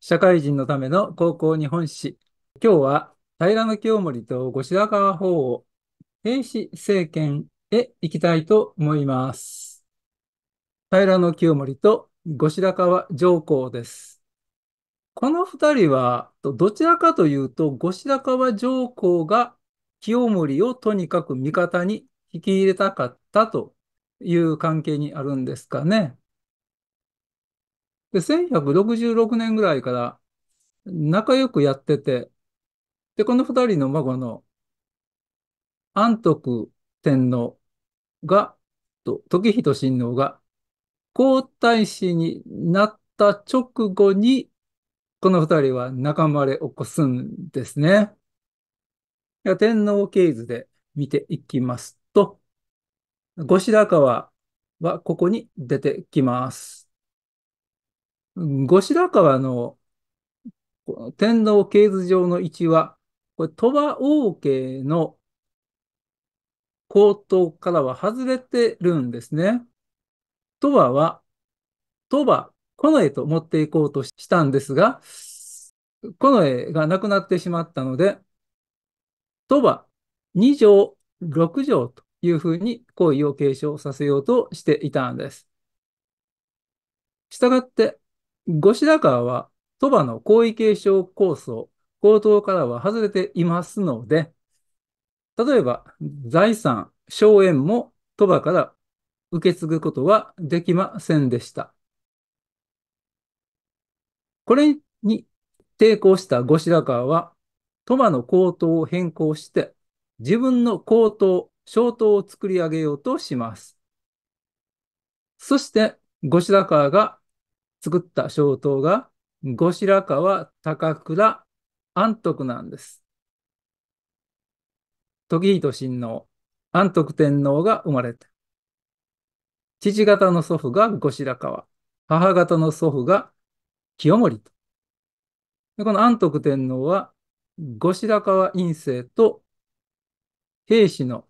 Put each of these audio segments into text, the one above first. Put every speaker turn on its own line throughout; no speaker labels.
社会人のための高校日本史。今日は平清盛と後白河法皇、平氏政権へ行きたいと思います。平清盛と後白河上皇です。この二人は、どちらかというと、後白河上皇が清盛をとにかく味方に引き入れたかったという関係にあるんですかね。で、1166年ぐらいから仲良くやってて、で、この二人の孫の安徳天皇が、と時人親王が皇太子になった直後に、この二人は仲間で起こすんですね。天皇系図で見ていきますと、後白河はここに出てきます。後白河の天皇経図上の位置は、これ、鳥羽王家の皇統からは外れてるんですね。鳥羽は、鳥羽、近衛と持っていこうとしたんですが、近衛が亡くなってしまったので、鳥羽二条6条というふうに行為を継承させようとしていたんです。したがって、後白河は、鳥羽の皇位継承構想、高等からは外れていますので、例えば財産、荘園も鳥羽から受け継ぐことはできませんでした。これに抵抗した後白河は、鳥羽の高統を変更して、自分の高統、小統を作り上げようとします。そして、後白河が作った小塔が、後白河高倉安徳なんです。時人親王、安徳天皇が生まれた。父方の祖父が後白河、母方の祖父が清盛と。でこの安徳天皇は、後白河院政と兵士の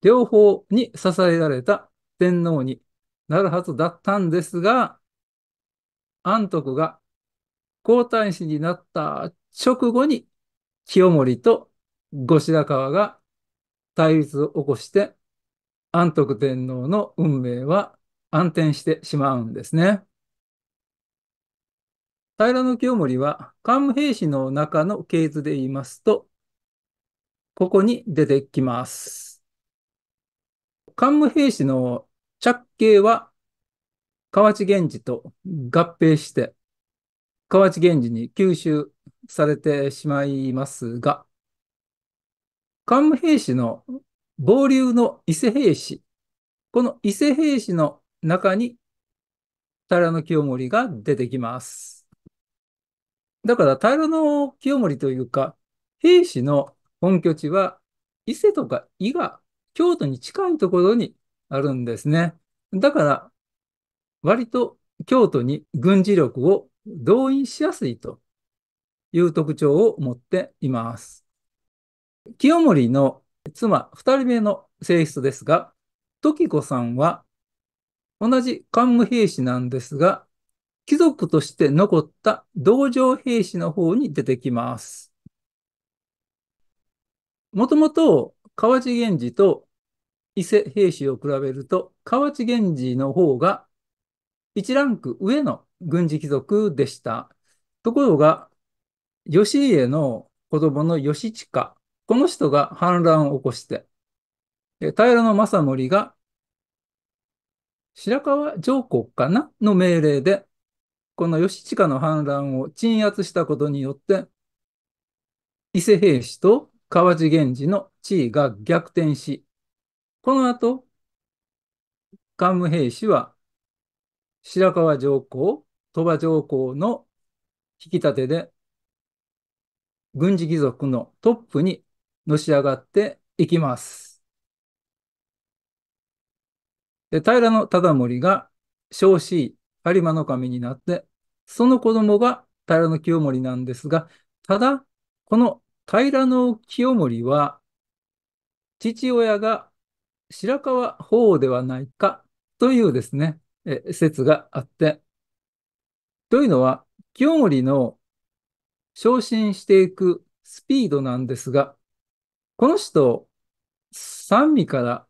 両方に支えられた天皇になるはずだったんですが、安徳が皇太子になった直後に清盛と後白河が対立を起こして安徳天皇の運命は暗転してしまうんですね。平清盛は桓武平氏の中の系図で言いますと、ここに出てきます。桓武平氏の着系は河内源氏と合併して、河内源氏に吸収されてしまいますが、桓武平氏の暴流の伊勢兵士、この伊勢兵士の中に平清盛が出てきます。だから平清盛というか、兵士の本拠地は伊勢とか伊賀、京都に近いところにあるんですね。だから割と京都に軍事力を動員しやすいという特徴を持っています。清盛の妻二人目の性質ですが、時子さんは同じ桓武兵士なんですが、貴族として残った道場兵士の方に出てきます。もともと河内源氏と伊勢兵士を比べると河内源氏の方が1ランク上の軍事貴族でした。ところが、義家の子供の義親、この人が反乱を起こして、平将盛が白河上皇かなの命令で、この義親の反乱を鎮圧したことによって、伊勢平氏と川地源氏の地位が逆転し、この後、桓武平氏は白河上皇、鳥羽上皇の引き立てで、軍事貴族のトップにのし上がっていきます。で平忠盛が少子有馬守になって、その子供が平清盛なんですが、ただ、この平清盛は、父親が白河法皇ではないかというですね、え説があって、というのは、清盛の昇進していくスピードなんですが、この人、三味から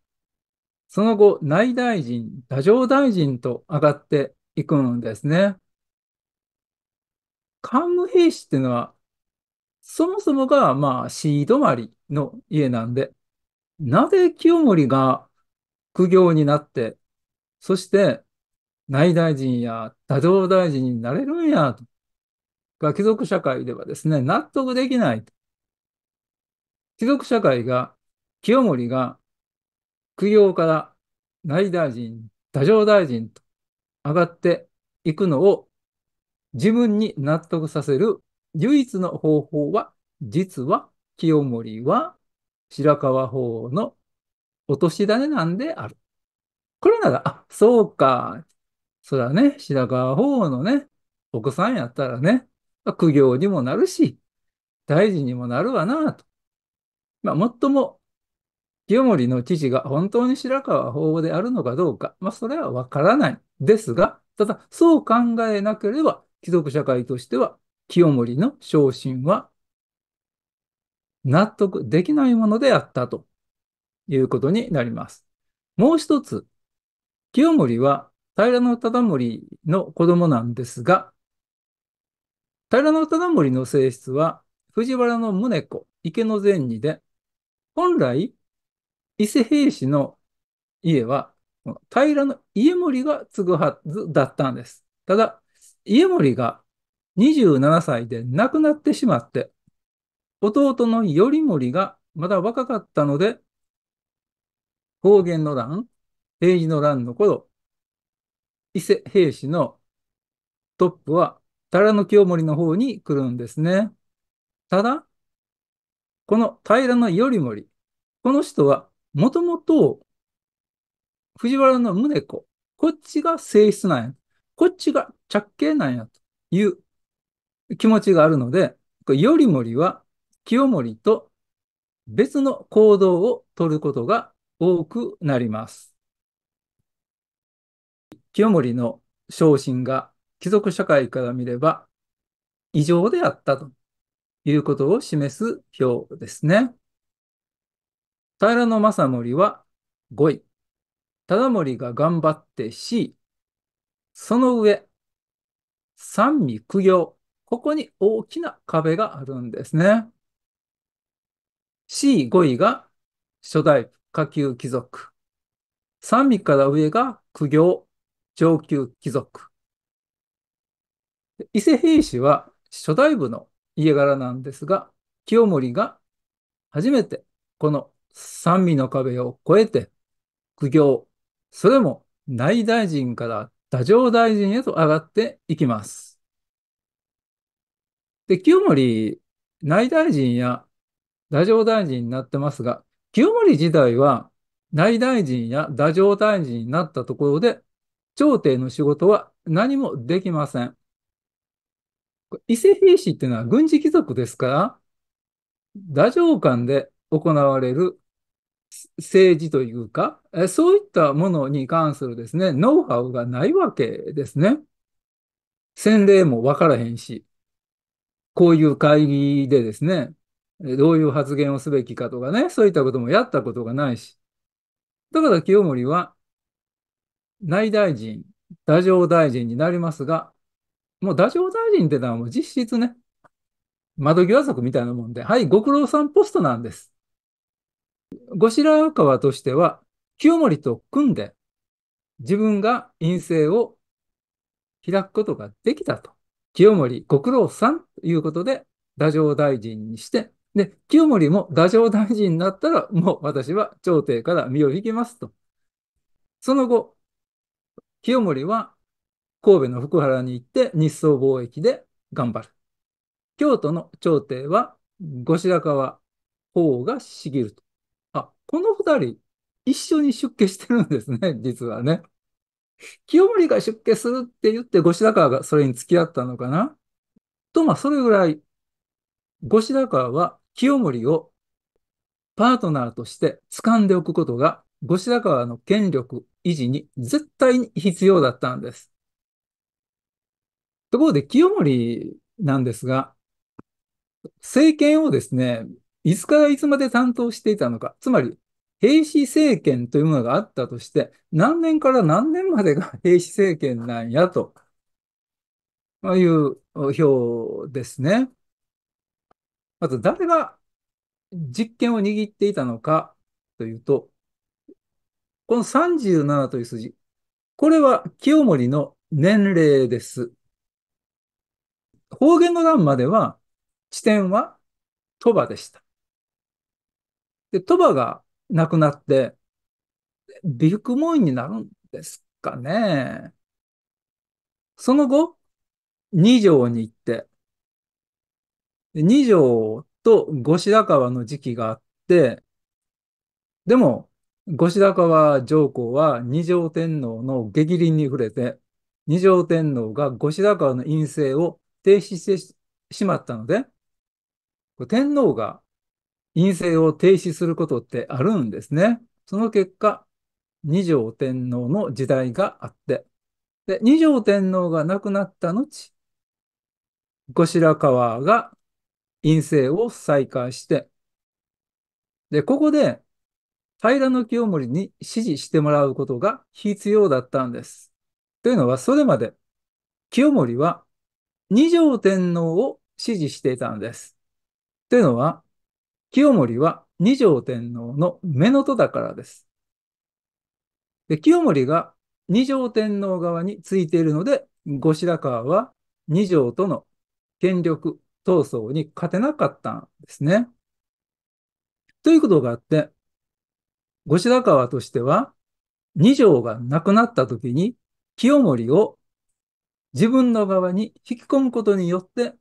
その後、内大臣、太政大臣と上がっていくんですね。官務兵士っていうのは、そもそもが、まあ、死止まりの家なんで、なぜ清盛が苦行になって、そして、内大臣や多動大臣になれるんやと。が貴族社会ではですね、納得できないと。貴族社会が、清盛が、供養から内大臣、太政大臣と上がっていくのを自分に納得させる唯一の方法は、実は清盛は白河法皇のお年種なんである。これなら、あ、そうか、それはね、白川法皇のね、お子さんやったらね、苦行にもなるし、大事にもなるわなと。まあ、もっとも、清盛の父が本当に白川法皇であるのかどうか、まあ、それはわからないですが、ただ、そう考えなければ、貴族社会としては、清盛の昇進は納得できないものであったということになります。もう一つ、清盛は平忠盛の子供なんですが、平忠盛の性質は、藤原の宗子、池の前にで、本来、伊勢平氏の家は、平の家盛が継ぐはずだったんです。ただ、家盛が27歳で亡くなってしまって、弟の頼盛がまだ若かったので、方言の乱、平治の乱の頃、伊勢平氏のトップは、平清盛の方に来るんですね。ただ、この平頼盛、この人は、もともと、藤原の宗子、こっちが性質なんや。こっちが着系なんや、という気持ちがあるので、頼盛は清盛と別の行動をとることが多くなります。清盛の昇進が貴族社会から見れば異常であったということを示す表ですね。平野正盛は5位。忠盛が頑張ってし、その上、三味苦行。ここに大きな壁があるんですね。C5 位が初代下級貴族。三味から上が苦行。上級貴族。伊勢平氏は初代部の家柄なんですが、清盛が初めてこの三味の壁を越えて、苦行、それも内大臣から太政大臣へと上がっていきます。で、清盛、内大臣や太政大臣になってますが、清盛時代は内大臣や太政大臣になったところで、朝廷の仕事は何もできません。伊勢兵士っていうのは軍事貴族ですから、太政官で行われる政治というか、そういったものに関するですね、ノウハウがないわけですね。洗礼もわからへんし、こういう会議でですね、どういう発言をすべきかとかね、そういったこともやったことがないし。だから清盛は内大臣、太政大臣になりますが、もう太政大臣ってのはもう実質ね、窓際族みたいなもんで、はい、ご苦労さんポストなんです。後白河としては、清盛と組んで、自分が院政を開くことができたと。清盛、ご苦労さんということで、太政大臣にして、で、清盛も太政大臣になったら、もう私は朝廷から身を引きますと。その後、清盛は神戸の福原に行って日宋貿易で頑張る。京都の朝廷は後白河法が茂ると。あ、この二人一緒に出家してるんですね、実はね。清盛が出家するって言って後白河がそれに付き合ったのかなと、まあそれぐらい、後白河は清盛をパートナーとして掴んでおくことが後白河の権力維持に絶対に必要だったんです。ところで清盛なんですが、政権をですね、いつからいつまで担当していたのか、つまり、平氏政権というものがあったとして、何年から何年までが 平氏政権なんやという表ですね。あと、誰が実権を握っていたのかというと、この37という数字、これは清盛の年齢です。方言の乱までは、地点は鳥羽でした。で、鳥羽が亡くなって、クモ門イになるんですかね。その後、二条に行って、二条と五白川の時期があって、でも、後白河上皇は二条天皇の逆鱗に触れて、二条天皇が後白河の院政を停止してしまったので、天皇が院政を停止することってあるんですね。その結果、二条天皇の時代があって、で、二条天皇が亡くなった後、後白河が院政を再開して、で、ここで平清盛に支持してもらうことが必要だったんです。というのは、それまで清盛は二条天皇を支持していたんです。というのは、清盛は二条天皇の乳だからです。で清盛が二条天皇側についているので、後白河は二条との権力闘争に勝てなかったんですね。ということがあって、後白河としては、二条が亡くなった時に清盛を自分の側に引き込むことによって、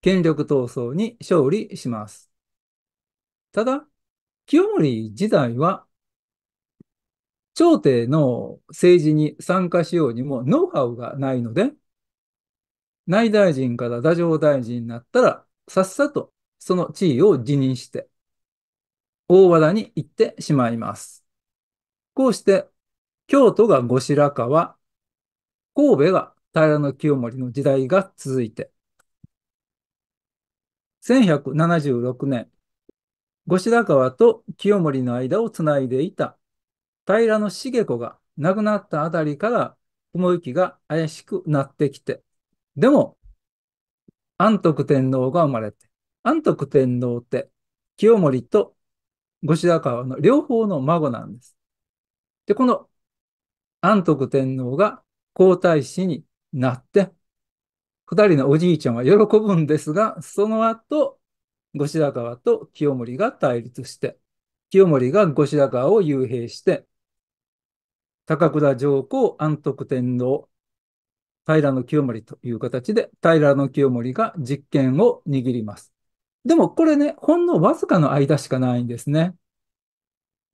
権力闘争に勝利します。ただ、清盛自体は、朝廷の政治に参加しようにもノウハウがないので、内大臣から太政大臣になったら、さっさとその地位を辞任して、大和田に行ってしまいます。こうして、京都が後白河、神戸が平清盛の時代が続いて、1176年、後白河と清盛の間をつないでいた平重子が亡くなったあたりから雲行きが怪しくなってきて、でも、安徳天皇が生まれて、安徳天皇って清盛と後白河の両方の孫なんです。で、この安徳天皇が皇太子になって、二人のおじいちゃんは喜ぶんですが、その後、後白河と清盛が対立して、清盛が後白河を幽閉して、高倉上皇、安徳天皇、平清盛という形で、平清盛が実権を握ります。でもこれね、ほんのわずかの間しかないんですね。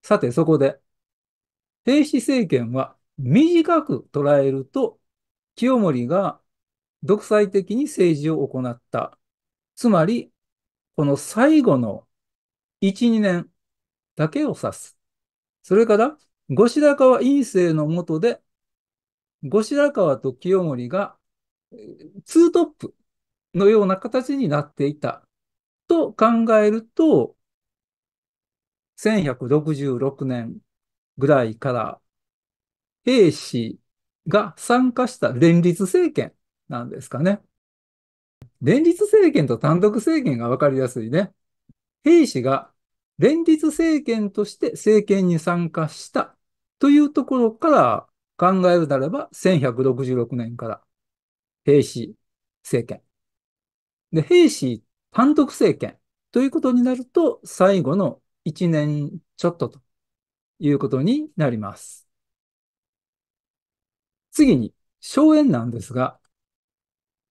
さて、そこで、平氏政権は短く捉えると、清盛が独裁的に政治を行った。つまり、この最後の1、2年だけを指す。それから、後白河院政の下で、後白河と清盛がツートップのような形になっていたと考えると、1166年ぐらいから、兵士が参加した連立政権なんですかね。連立政権と単独政権がわかりやすいね。兵士が連立政権として政権に参加したというところから考えるならば、1166年から兵士政権。で、兵士単独政権ということになると、最後の1年ちょっとということになります。次に、荘園なんですが、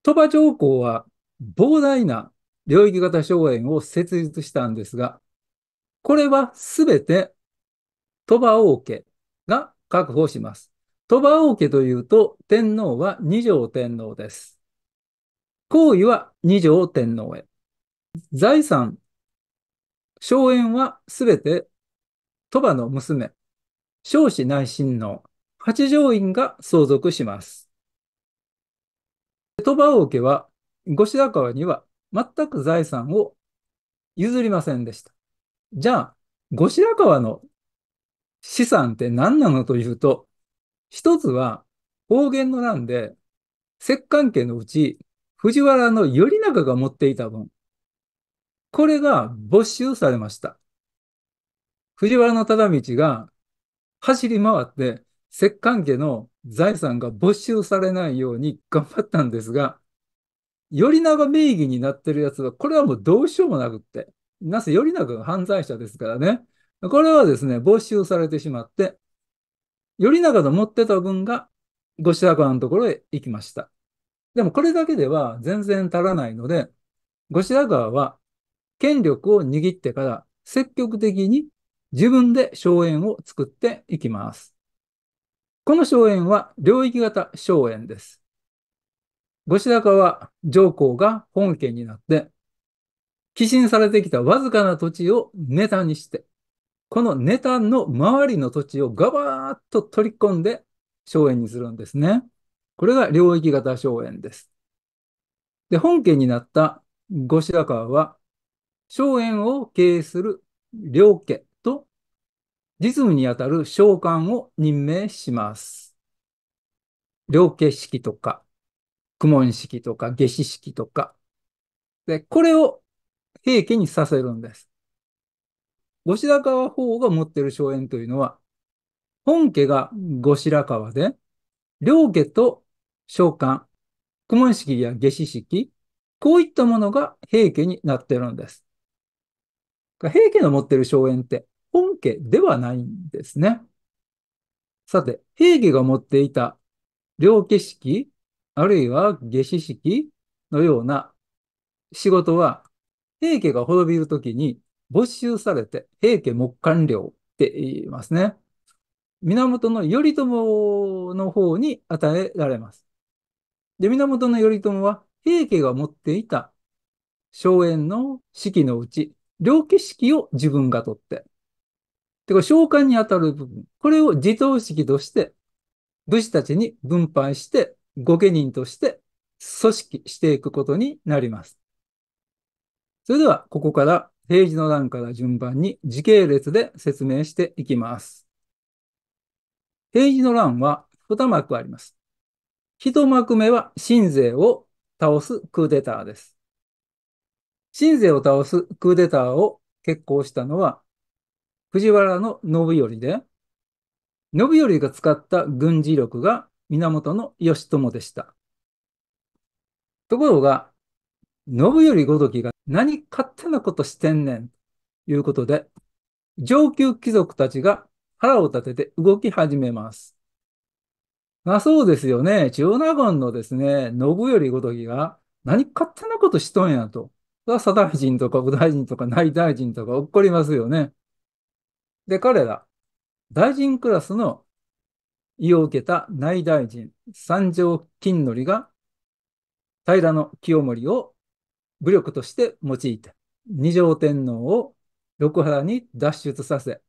鳥羽上皇は膨大な領域型荘園を設立したんですが、これはすべて鳥羽王家が確保します。鳥羽王家というと、天皇は二条天皇です。皇位は二条天皇へ。財産、荘園はすべて鳥羽の娘、少子内親王、八条院が相続します。鳥羽王家は、後白河には全く財産を譲りませんでした。じゃあ、後白河の資産って何なのというと、一つは方言の乱で、摂関家のうち藤原の頼長が持っていた分、これが没収されました。藤原の忠道が走り回って摂関家の財産が没収されないように頑張ったんですが、頼長名義になってるやつは、これはもうどうしようもなくって。なぜ頼長が犯罪者ですからね。これはですね、没収されてしまって、頼長の持ってた分がご白川のところへ行きました。でもこれだけでは全然足らないので、後白河は権力を握ってから積極的に自分で荘園を作っていきます。この荘園は領域型荘園です。後白河は上皇が本家になって、寄進されてきたわずかな土地をネタにして、このネタの周りの土地をガバーッと取り込んで荘園にするんですね。これが領域型荘園です。で、本家になった後白河は荘園を経営する両家と、実務にあたる召喚を任命します。両家式とか、公文式とか、下司式とか。で、これを平家にさせるんです。後白河法が持ってる荘園というのは、本家が後白河で、両家と召喚、公文式や下司式、こういったものが平家になってるんです。平家の持ってる荘園って本家ではないんですね。さて、平家が持っていた両家式、あるいは下司式のような仕事は、平家が滅びるときに没収されて、平家木管領って言いますね。源頼朝の方に与えられます。で、源頼朝は平家が持っていた荘園の式のうち両景色を自分がとって。で、これ召喚に当たる部分。これを自動式として、武士たちに分配して、御家人として組織していくことになります。それでは、ここから、ページの欄から順番に時系列で説明していきます。ページの欄は2幕あります。1幕目は神勢を倒すクーデターです。新勢を倒すクーデターを決行したのは藤原の信頼で、信頼が使った軍事力が源義朝でした。ところが、信頼ごときが何勝手なことしてんねんということで、上級貴族たちが腹を立てて動き始めます。あそうですよね。中納言のですね、信頼ごときが何勝手なことしとんやと。佐大臣とか右大臣とか内大臣とか起こりますよね。で、彼ら、大臣クラスの意を受けた内大臣、三条金則が、平清盛を武力として用いて、二条天皇を六原に脱出させ、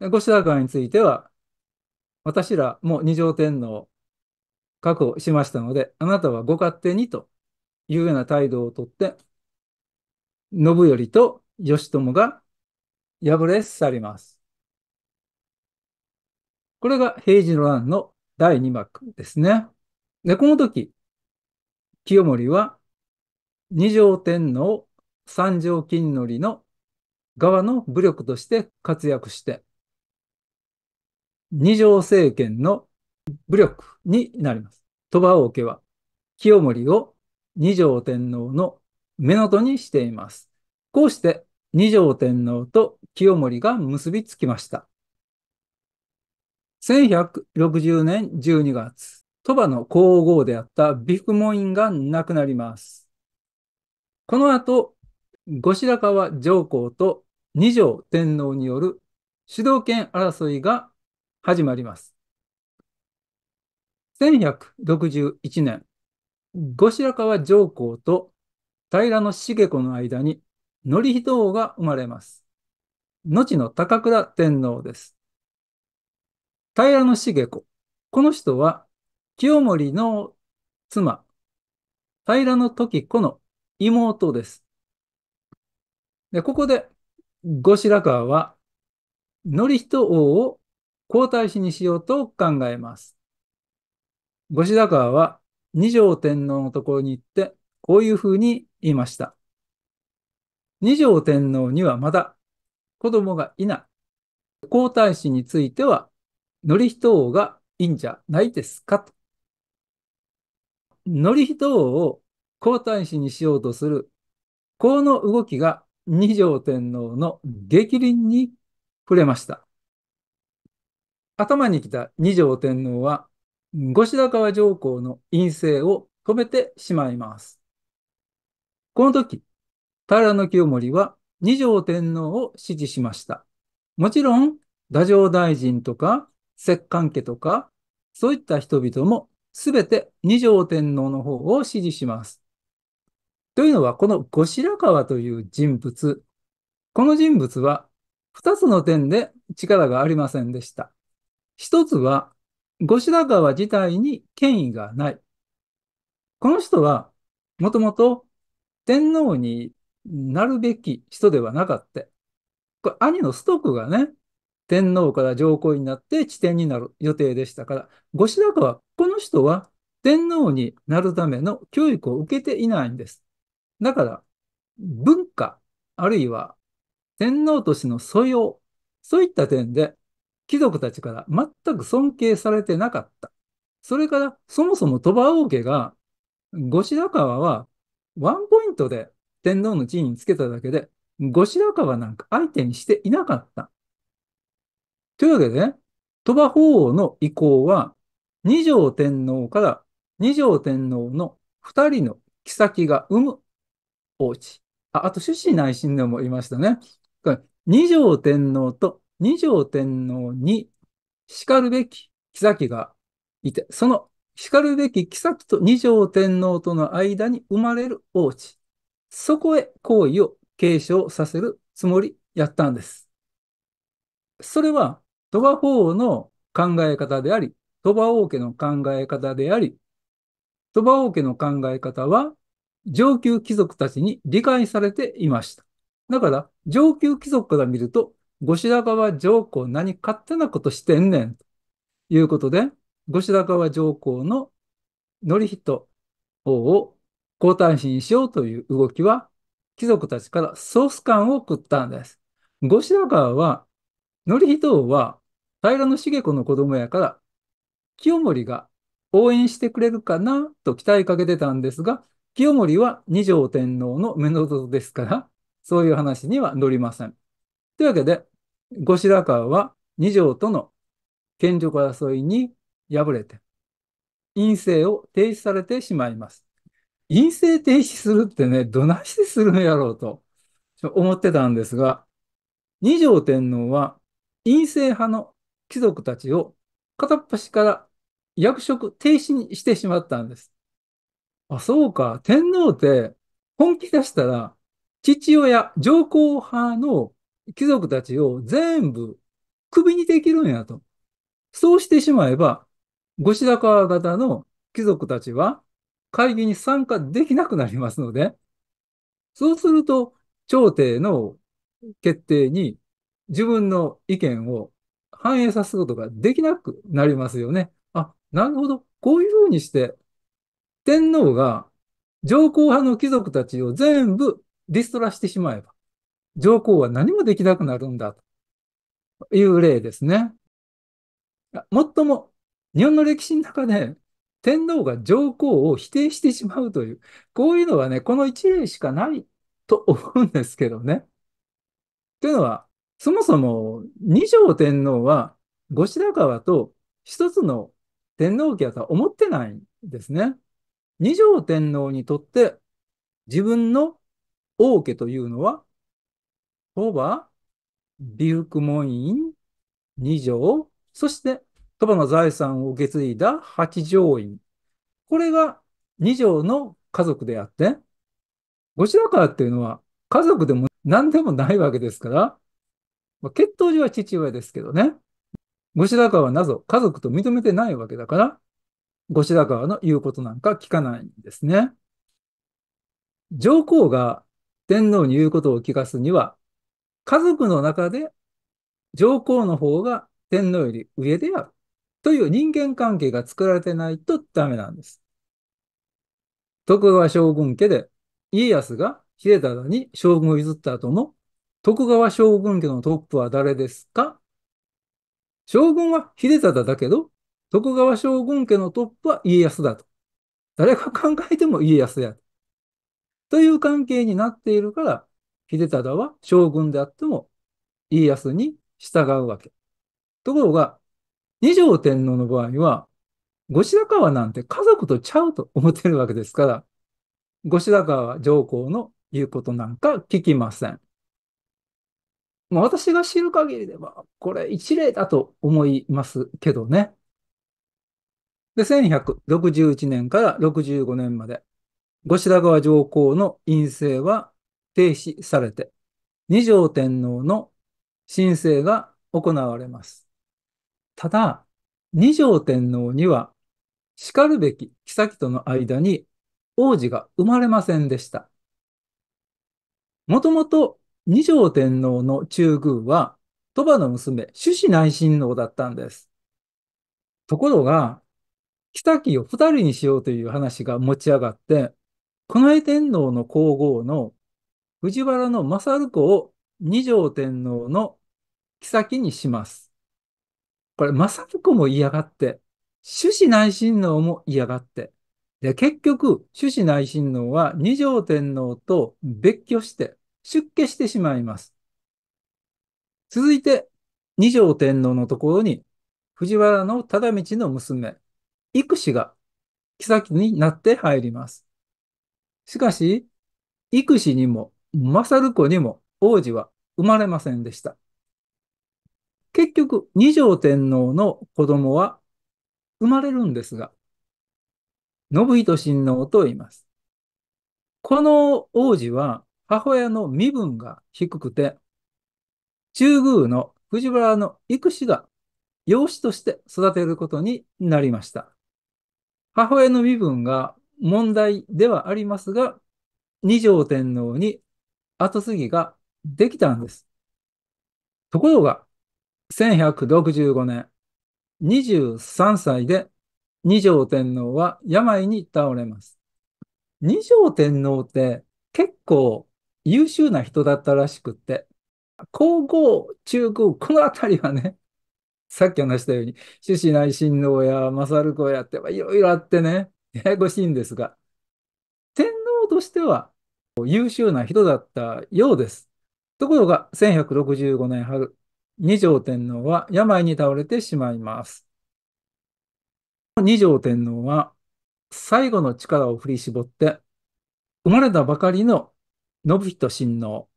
ご指高については、私らも二条天皇を確保しましたので、あなたはご勝手にというような態度をとって、信頼と義朝が敗れ去ります。これが平治の乱の第2幕ですね。で、この時、清盛は二条天皇三条金則の側の武力として活躍して、二条政権の武力になります。鳥羽王家は清盛を二条天皇の目のとにしています。こうして二条天皇と清盛が結びつきました。1160年12月、鳥羽の皇后であった美福門院が亡くなります。この後、後白河上皇と二条天皇による主導権争いが始まります。1161年、後白河上皇と平重子の間に範人王が生まれます。後の高倉天皇です。平重子。この人は清盛の妻、平時子の妹です。でここで後白河は範人王を皇太子にしようと考えます。後白河は二条天皇のところに行って、こういうふうにいました。二条天皇にはまだ子供がいない。皇太子については、典仁王がいいんじゃないですかと。典仁王を皇太子にしようとする、この動きが二条天皇の逆鱗に触れました。頭に来た二条天皇は、後白河上皇の陰性を止めてしまいます。この時、平野清盛は二条天皇を支持しました。もちろん、太政大臣とか、摂関家とか、そういった人々もすべて二条天皇の方を支持します。というのは、この後白河という人物、この人物は二つの点で力がありませんでした。一つは、後白河自体に権威がない。この人は、もともと天皇になるべき人ではなかった。これ兄のストックがね、天皇から上皇になって地点になる予定でしたから、後白河、この人は天皇になるための教育を受けていないんです。だから、文化、あるいは天皇としての素養、そういった点で、貴族たちから全く尊敬されてなかった。それから、そもそも鳥羽王家が、後白河はワンポイントで天皇の地位につけただけで、後白河なんか相手にしていなかった。というわけでね、鳥羽法皇の意向は、二条天皇から二条天皇の二人の妃が生む王子。あ、あと、趣旨内親王もいましたね。二条天皇と二条天皇に叱るべき妃がいて、その光るべき妃と二条天皇との間に生まれる王子。そこへ行為を継承させるつもりやったんです。それは、鳥羽法王の考え方であり、鳥羽王家の考え方であり、鳥羽王家の考え方は、上級貴族たちに理解されていました。だから、上級貴族から見ると、後白河上皇何勝手なことしてんねん。ということで、後白河上皇の範人王を皇太子にしようという動きは、貴族たちからソース感を送ったんです。後白河は、範人王は平重子の子供やから、清盛が応援してくれるかなと期待かけてたんですが、清盛は二条天皇の目の届ですから、そういう話には乗りません。というわけで、後白河は二条との権力争いに破れて、陰性を停止されてしまいます。陰性停止するってね、どないしてするのやろうと思ってたんですが、二条天皇は陰性派の貴族たちを片っ端から役職停止にしてしまったんです。あ、そうか。天皇って本気出したら、父親、上皇派の貴族たちを全部首にできるんやと。そうしてしまえば、後白河方の貴族たちは会議に参加できなくなりますので、そうすると、朝廷の決定に自分の意見を反映させることができなくなりますよね。あ、なるほど。こういうふうにして、天皇が上皇派の貴族たちを全部リストラしてしまえば、上皇は何もできなくなるんだという例ですね。最も日本の歴史の中で、天皇が上皇を否定してしまうという、こういうのはね、この一例しかないと思うんですけどね。というのは、そもそも二条天皇は後白河と一つの天皇家とは思ってないんですね。二条天皇にとって自分の王家というのは、ほば、美福門院、二条、そして鳥羽の財産を受け継いだ八条院。これが二条の家族であって、後白河っていうのは家族でも何でもないわけですから、まあ、血統上は父親ですけどね。後白河はなぞ家族と認めてないわけだから、後白河の言うことなんか聞かないんですね。上皇が天皇に言うことを聞かすには、家族の中で上皇の方が天皇より上である。という人間関係が作られてないとダメなんです。徳川将軍家で家康が秀忠に将軍を譲った後の徳川将軍家のトップは誰ですか将軍は秀忠だけど、徳川将軍家のトップは家康だと。誰が考えても家康や。という関係になっているから、秀忠は将軍であっても家康に従うわけ。ところが、二条天皇の場合は、後白河なんて家族とちゃうと思ってるわけですから、後白河上皇の言うことなんか聞きません。まあ、私が知る限りでは、これ一例だと思いますけどね。で、1161年から65年まで、後白河上皇の院政は停止されて、二条天皇の申請が行われます。ただ、二条天皇には、しかるべき妃との間に王子が生まれませんでした。もともと二条天皇の中宮は、鳥羽の娘、朱子内親王だったんです。ところが、妃を二人にしようという話が持ち上がって、近内天皇の皇后の藤原の勝子を二条天皇の妃にします。これ、政子も嫌がって、趣旨内親王も嫌がって、で、結局、朱子内親王は二条天皇と別居して、出家してしまいます。続いて、二条天皇のところに、藤原の忠道の娘、育子が、妃になって入ります。しかし、育子にも、勝子にも、王子は生まれませんでした。結局、二条天皇の子供は生まれるんですが、信人親王と言います。この王子は母親の身分が低くて、中宮の藤原の育子が養子として育てることになりました。母親の身分が問題ではありますが、二条天皇に後継ぎができたんです。ところが、1165年、23歳で二条天皇は病に倒れます。二条天皇って結構優秀な人だったらしくって、皇后、中宮、このあたりはね、さっき話したように、朱子内親王や政子やって、いろいろあってね、ややこしいんですが、天皇としては優秀な人だったようです。ところが、1165年春、二条天皇は病に倒れてしまいます。二条天皇は最後の力を振り絞って、生まれたばかりの信人親王、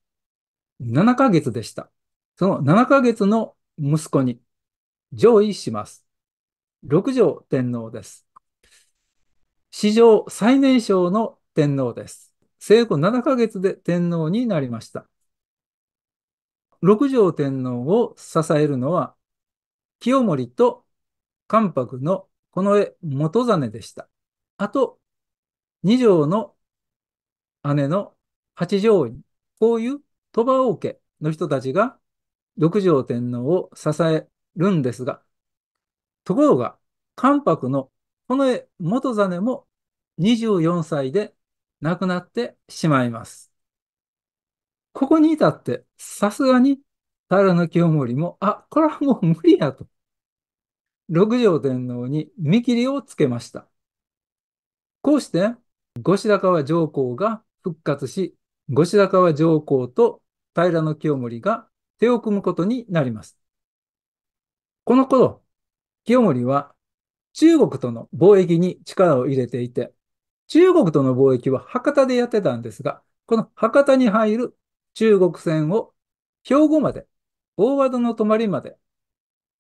7ヶ月でした。その7ヶ月の息子に上位します。六条天皇です。史上最年少の天皇です。生後7ヶ月で天皇になりました。六条天皇を支えるのは、清盛と関白のこの絵元実でした。あと、二条の姉の八条院、こういう鳥羽王家の人たちが六条天皇を支えるんですが、ところが、関白のこの絵元真も24歳で亡くなってしまいます。ここに至って、さすがに、平野清盛も、あ、これはもう無理やと。六条天皇に見切りをつけました。こうして、後白河上皇が復活し、後白河上皇と平清盛が手を組むことになります。この頃、清盛は中国との貿易に力を入れていて、中国との貿易は博多でやってたんですが、この博多に入る中国船を兵庫まで、大和の泊まりまで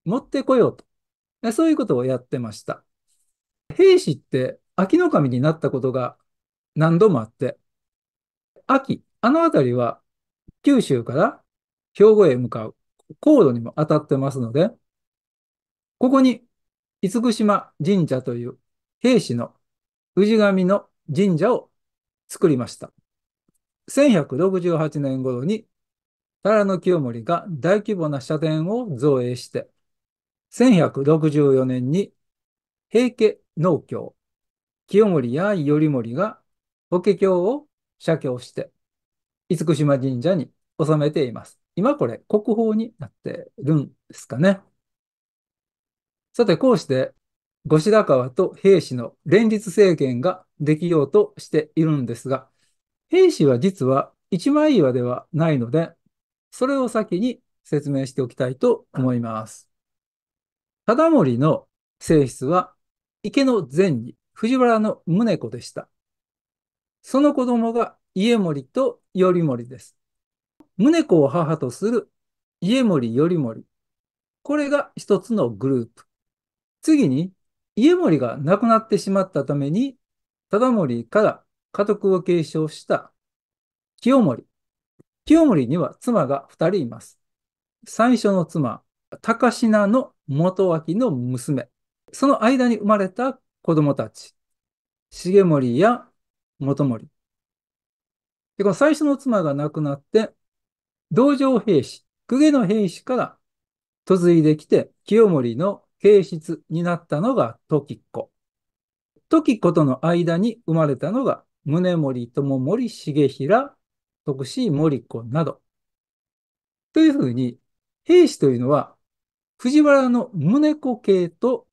持ってこようと。そういうことをやってました。兵士って秋の神になったことが何度もあって、秋、あの辺りは九州から兵庫へ向かう航路にも当たってますので、ここに厳島神社という兵士の氏神の神社を作りました。1168年頃に、平野清盛が大規模な社殿を造営して、1164年に平家農協、清盛や頼盛が法華経を写経して、厳島神社に収めています。今これ国宝になってるんですかね。さて、こうして、後白河と平氏の連立政権ができようとしているんですが、兵士は実は一枚岩ではないので、それを先に説明しておきたいと思います。忠盛の性質は池の前に藤原の宗子でした。その子供が家森と頼森です。宗子を母とする家森頼森。これが一つのグループ。次に、家森が亡くなってしまったために、忠盛から家督を継承した清盛。清盛には妻が2人います。最初の妻、高品の元脇の娘。その間に生まれた子供たち。重盛や元盛。で、この最初の妻が亡くなって、道場兵士、公家の兵士から嫁いできて、清盛の形質になったのが時子。時子との間に生まれたのが宗盛友森重平、徳志森子など。というふうに、平氏というのは、藤原の宗子系と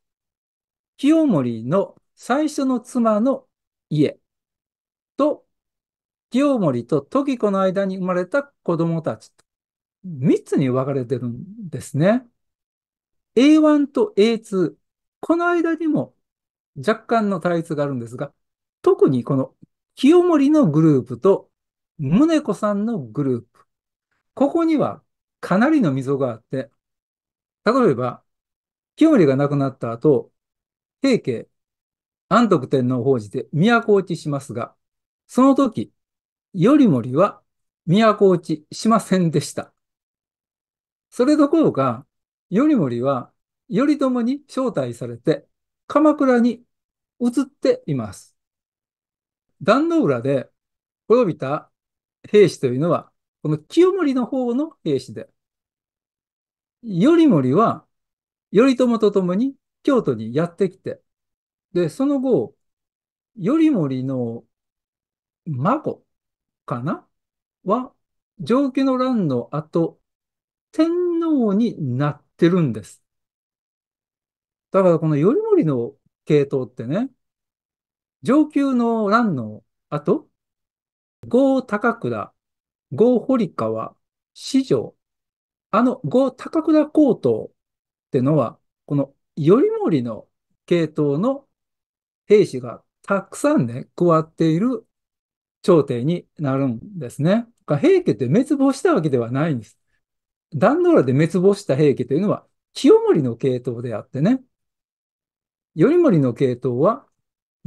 清盛の最初の妻の家と、清盛と時子の間に生まれた子供たちと、3つに分かれてるんですね。A1 と A2、この間にも若干の対立があるんですが、特にこの清盛のグループと宗子さんのグループ。ここにはかなりの溝があって、例えば、清盛が亡くなった後、平家、安徳天皇法事で都落ちしますが、その時、頼盛は都落ちしませんでした。それどころか、頼盛は頼朝に招待されて、鎌倉に移っています。壇の浦で滅びた兵士というのは、この清盛の方の兵士で、頼盛は頼朝と共に京都にやってきて、で、その後、頼盛の孫かなは、上級の乱の後、天皇になってるんです。だからこの頼盛の系統ってね、上級の乱の後、郷高倉、郷堀川、四条、あの郷高倉高等ってのは、この頼盛の系統の兵士がたくさんね、加わっている朝廷になるんですね。平家って滅亡したわけではないんです。段ドラで滅亡した平家というのは、清盛の系統であってね、頼盛の系統は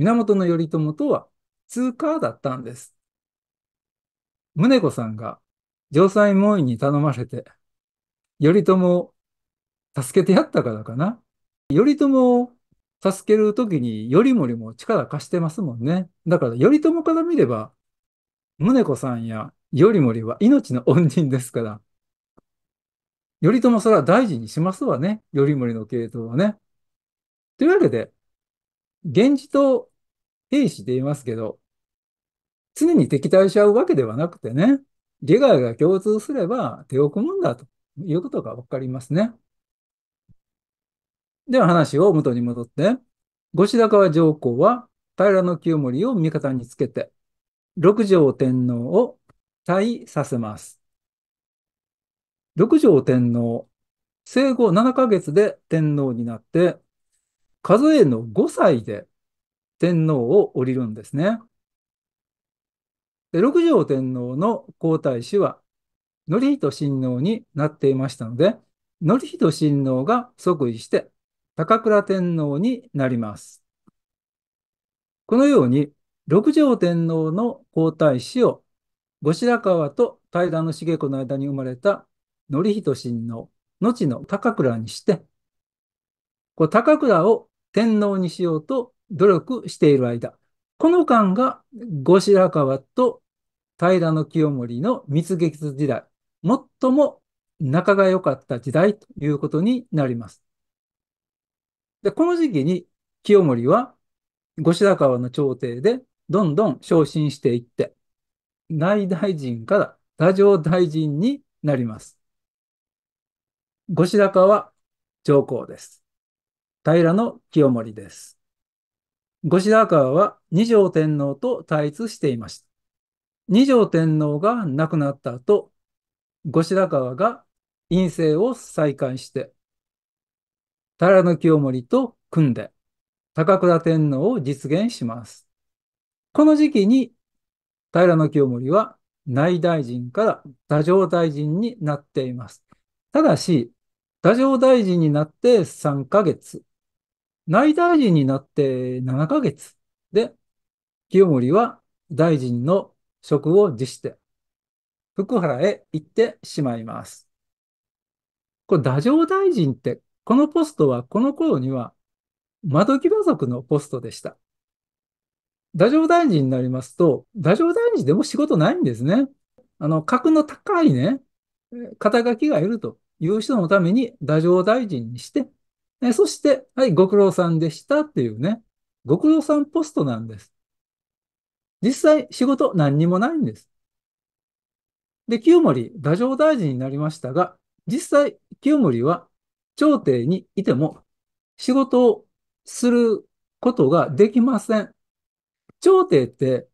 源頼朝とは通過だったんです。宗子さんが城西門院に頼まれて、頼朝を助けてやったからかな。頼朝を助けるときに頼盛も力貸してますもんね。だから頼朝から見れば、宗子さんや頼盛は命の恩人ですから、頼朝それは大事にしますわね。頼盛の系統はね。というわけで、源氏と兵士で言いますけど、常に敵対し合うわけではなくてね、利害が共通すれば手を組むんだということがわかりますね。では話を元に戻って、後白河上皇は平清盛を味方につけて、六条天皇を退位させます。六条天皇、生後7ヶ月で天皇になって、数えの5歳で天皇を降りるんですね。で六条天皇の皇太子は、典人親王になっていましたので、典人親王が即位して、高倉天皇になります。このように、六条天皇の皇太子を、後白河と平の重子の間に生まれた典人親王、後の高倉にして、こう高倉を天皇にしようと努力している間、この間が後白河と平清盛の蜜月時代、最も仲が良かった時代ということになります。で、この時期に清盛は後白河の朝廷でどんどん昇進していって、内大臣から太政大臣になります。後白河上皇です。平清盛です。後白河は二条天皇と対立していました。二条天皇が亡くなった後、後白河が院政を再開して、平清盛と組んで、高倉天皇を実現します。この時期に平清盛は内大臣から太政大臣になっています。ただし、太政大臣になって3ヶ月。内大臣になって7ヶ月で、清盛は大臣の職を辞して、福原へ行ってしまいます。これ、太政大臣って、このポストはこの頃には、窓際族のポストでした。太政大臣になりますと、太政大臣でも仕事ないんですね。あの、格の高いね、肩書きがいるという人のために太政大臣にして、えそして、はい、ご苦労さんでしたっていうね、ご苦労さんポストなんです。実際、仕事何にもないんです。で、清盛、太政大臣になりましたが、実際、清盛は朝廷にいても仕事をすることができません。朝廷って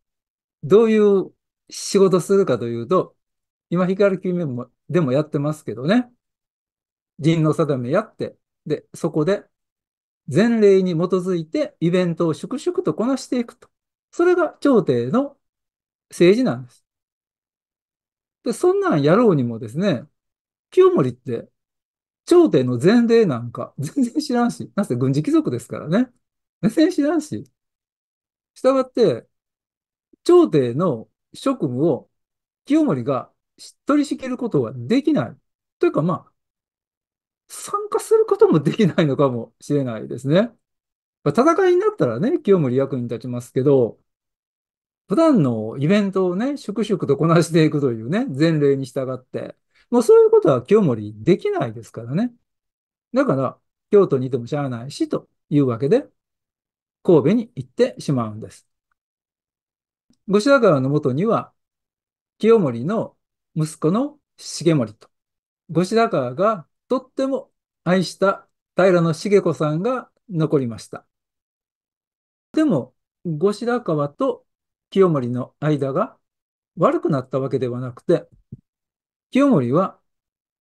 どういう仕事するかというと、今、光君でもやってますけどね、陣の定めやって、で、そこで、前例に基づいてイベントを粛々とこなしていくと。それが朝廷の政治なんです。で、そんなんやろうにもですね、清盛って、朝廷の前例なんか全然知らんし、なぜ軍事貴族ですからね。全然知らんし。従って、朝廷の職務を清盛が取り仕切ることはできない。というかまあ、参加することもできないのかもしれないですね。戦いになったらね、清盛役に立ちますけど、普段のイベントをね、粛々とこなしていくというね、前例に従って、もうそういうことは清盛できないですからね。だから、京都にいてもしゃあないし、というわけで、神戸に行ってしまうんです。後白河のもとには、清盛の息子の重盛と、後白河がとっても愛した平重子さんが残りました。でも、後白河と清盛の間が悪くなったわけではなくて、清盛は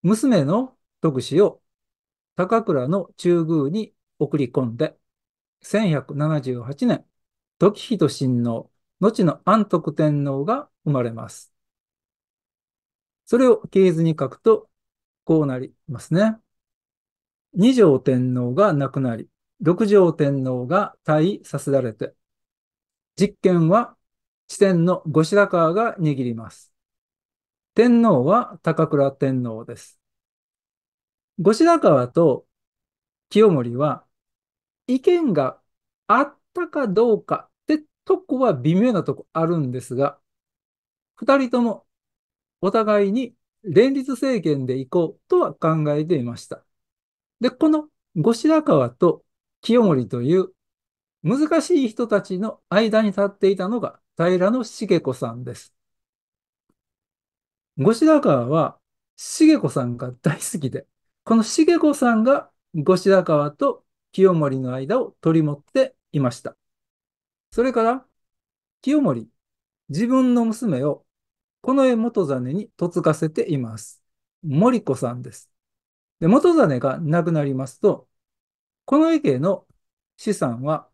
娘の徳子を高倉の中宮に送り込んで、1178年、時人親王、後の安徳天皇が生まれます。それを系図に書くと、こうなりますね。二条天皇が亡くなり、六条天皇が退位させられて、実権は地点の後白河が握ります。天皇は高倉天皇です。後白河と清盛は意見があったかどうかってとこは微妙なとこあるんですが、二人ともお互いに連立政権で行こうとは考えていました。で、この後白河と清盛という難しい人たちの間に立っていたのが平茂子さんです。後白河は茂子さんが大好きで、この茂子さんが後白河と清盛の間を取り持っていました。それから、清盛、自分の娘をこの絵元真に嫁がせています。森子さんです。で元真が亡くなりますと、この家の資産は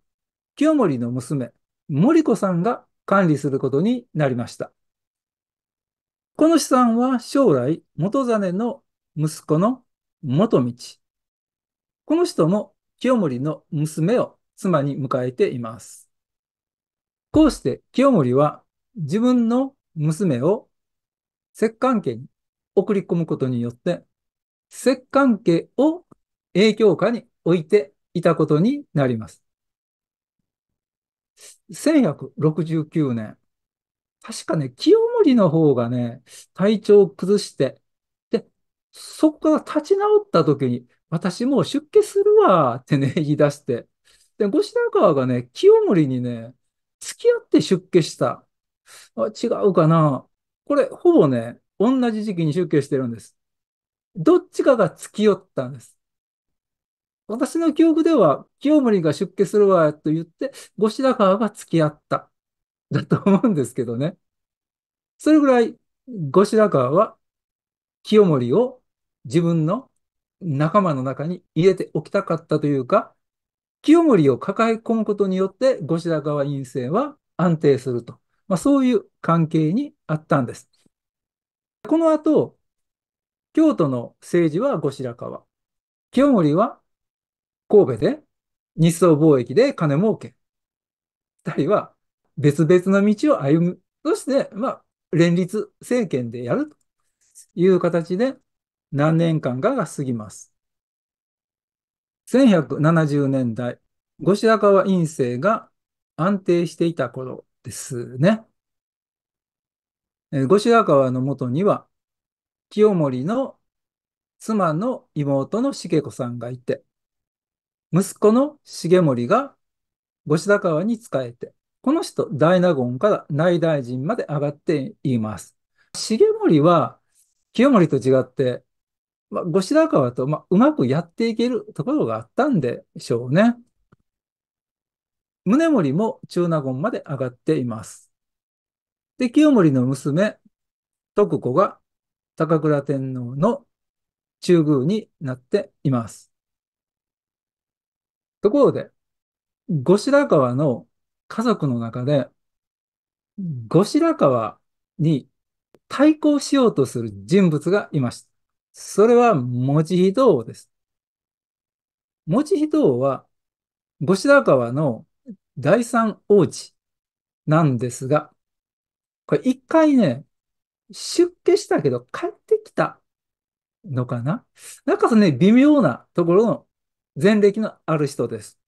清盛の娘、森子さんが管理することになりました。この資産は将来元真の息子の元道。この人も清盛の娘を妻に迎えています。こうして清盛は自分の娘を摂関家に送り込むことによって、摂関家を影響下に置いていたことになります。1169年、確かね、清盛の方がね、体調を崩して、で、そこから立ち直った時に、私もう出家するわってね、言い出して、で、後白川がね、清盛にね、付き合って出家したあ違うかなこれ、ほぼね、同じ時期に出家してるんです。どっちかが付き合ったんです。私の記憶では、清盛が出家するわと言って、後白河が付き合った。だと思うんですけどね。それぐらい、後白河は清盛を自分の仲間の中に入れておきたかったというか、清盛を抱え込むことによって、後白河院政は安定すると。まあ、そういう関係にあったんです。この後、京都の政治は後白河、清盛は神戸で日宋貿易で金儲け、二人は別々の道を歩む。そして、まあ、連立政権でやるという形で何年間かが過ぎます。1170年代、後白河院政が安定していた頃、ですね。五子川のもとには、清盛の妻の妹の重子さんがいて、息子の重盛が後白川に仕えて、この人、大納言から内大臣まで上がっています。重盛は、清盛と違って、まあ、五川と、まうまくやっていけるところがあったんでしょうね。宗盛も中納言まで上がっています。で、清盛の娘、徳子が高倉天皇の中宮になっています。ところで、後白河の家族の中で、後白河に対抗しようとする人物がいました。それは、持人王です。持人王は、後白河の第三王子なんですが、これ一回ね、出家したけど帰ってきたのかななんかそのね、微妙なところの前歴のある人です。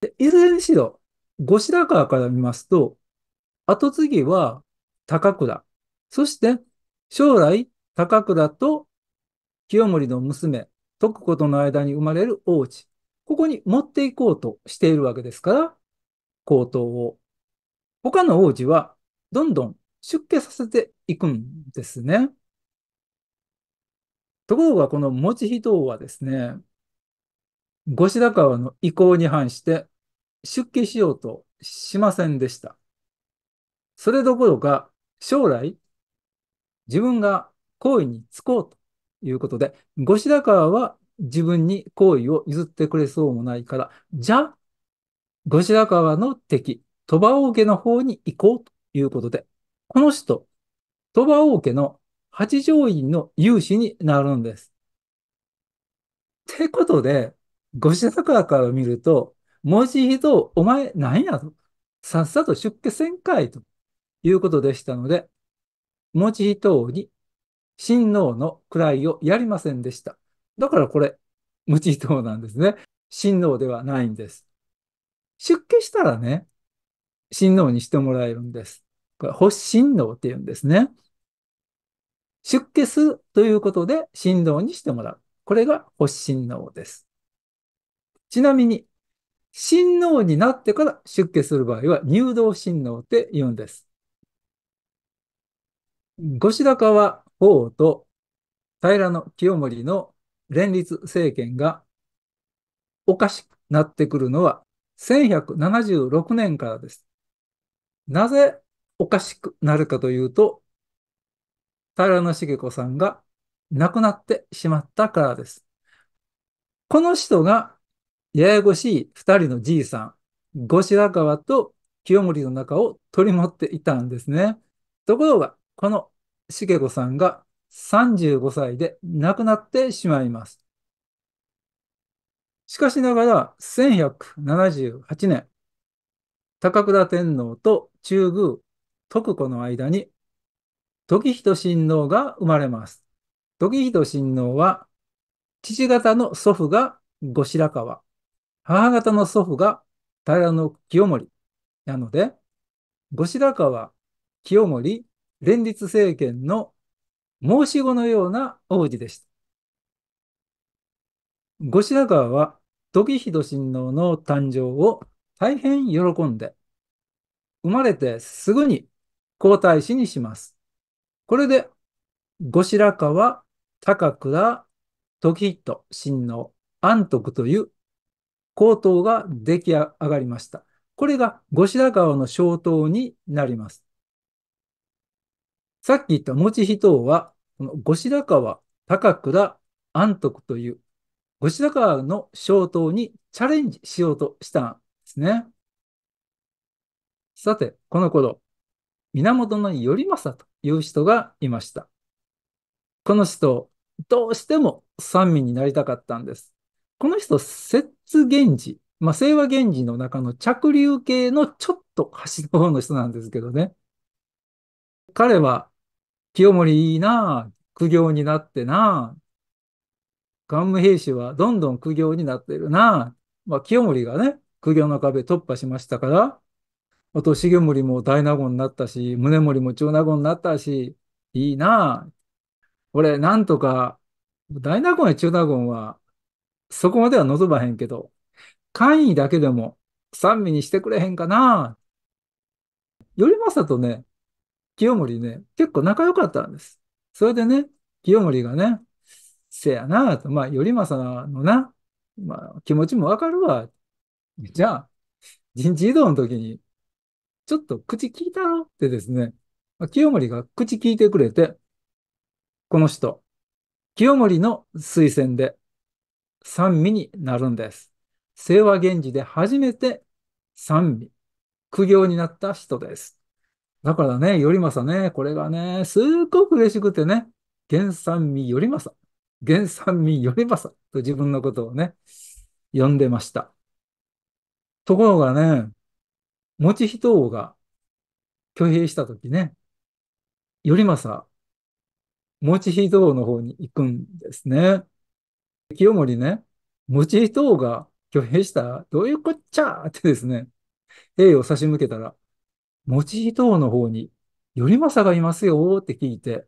でいずれにしろ、後白河から見ますと、後継ぎは高倉。そして将来高倉と清盛の娘、徳子との間に生まれる王子。ここに持っていこうとしているわけですから、口頭を。他の王子はどんどん出家させていくんですね。ところがこの持ち人はですね、後白川の意向に反して出家しようとしませんでした。それどころか将来自分が好意に就こうということで、後白川は自分に好意を譲ってくれそうもないから、じゃあ、後白河の敵、鳥羽王家の方に行こうということで、この人、鳥羽王家の八条院の勇士になるんです。ってことで、後白河から見ると、文字人、お前何やと。さっさと出家せんかいということでしたので、文字ひに親王の位をやりませんでした。だからこれ、無知等なんですね。親王ではないんです。出家したらね、親王にしてもらえるんです。これ、発親王って言うんですね。出家するということで親王にしてもらう。これが発親王です。ちなみに、親王になってから出家する場合は入道親王って言うんです。後白河法と平清盛の連立政権がおかしくなってくるのは1176年からです。なぜおかしくなるかというと、平茂子さんが亡くなってしまったからです。この人がややこしい二人のじいさん、後白河と清盛の中を取り持っていたんですね。ところが、この茂子さんが35歳で亡くなってしまいます。しかしながら、1178年、高倉天皇と中宮、徳子の間に、時人親王が生まれます。時人親王は、父方の祖父が後白河、母方の祖父が平清盛なので、後白河、清盛、連立政権の申し子のような王子でした。後白河は時人親王の誕生を大変喜んで、生まれてすぐに皇太子にします。これで、後白河、高倉、時人、親王、安徳という皇統が出来上がりました。これが後白河の小統になります。さっき言った持ち人は、この後白河、高倉、安徳という後白河の小党にチャレンジしようとしたんですね。さて、この頃、源頼政という人がいました。この人、どうしても三味になりたかったんです。この人、摂津源氏、まあ、清和源氏の中の着流系のちょっと端の方の人なんですけどね。彼は清盛いいな苦行になってなあ、桓武兵士はどんどん苦行になってるなまあ、清盛がね、苦行の壁突破しましたから、あと重盛も大納言になったし、宗盛も中納言になったし、いいな俺、なんとか、大納言や中納言は、そこまでは望まへんけど、簡易だけでも、三味にしてくれへんかな。頼政とね、清盛ね、結構仲良かったんです。それでね、清盛がね、せやなと、まあ、頼政のな、まあ、気持ちもわかるわ。じゃあ、人事異動の時に、ちょっと口聞いたろってですね、清盛が口聞いてくれて、この人、清盛の推薦で三味になるんです。清和源氏で初めて三味、苦行になった人です。だからね、頼政ね、これがね、すっごく嬉しくてね、原産民頼政、原産民頼政と自分のことをね、呼んでました。ところがね、持人王が挙兵したときね、頼政、持人王の方に行くんですね。清盛ね、持人王が挙兵した、どういうこっちゃってですね、兵を差し向けたら、持ち伊の方に、頼政がいますよって聞いて、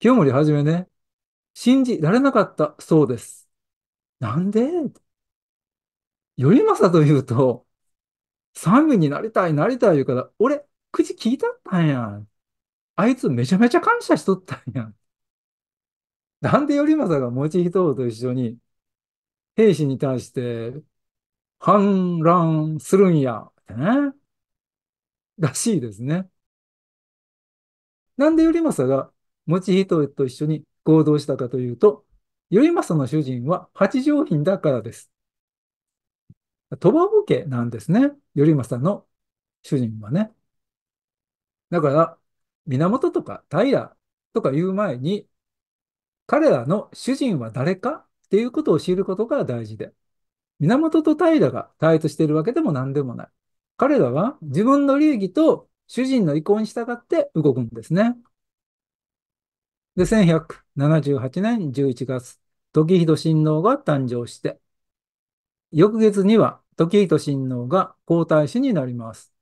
清盛はじめね、信じられなかったそうです。なんで頼政というと、三軍になりたい、なりたい言うから、俺、口聞いたったんやん。あいつめちゃめちゃ感謝しとったんやん。なんで頼政が持ち人と一緒に、兵士に対して、反乱するんや、ってね。らしいですね。なんで頼政が持ち人と一緒に行動したかというと、頼政の主人は八条品だからです。鳥羽武家なんですね。頼政の主人はね。だから、源とか平とか言う前に、彼らの主人は誰かっていうことを知ることが大事で、源と平が対立しているわけでも何でもない。彼らは自分の流儀と主人の意向に従って動くんですね。で、1178年11月、時人親王が誕生して、翌月には時人親王が皇太子になります。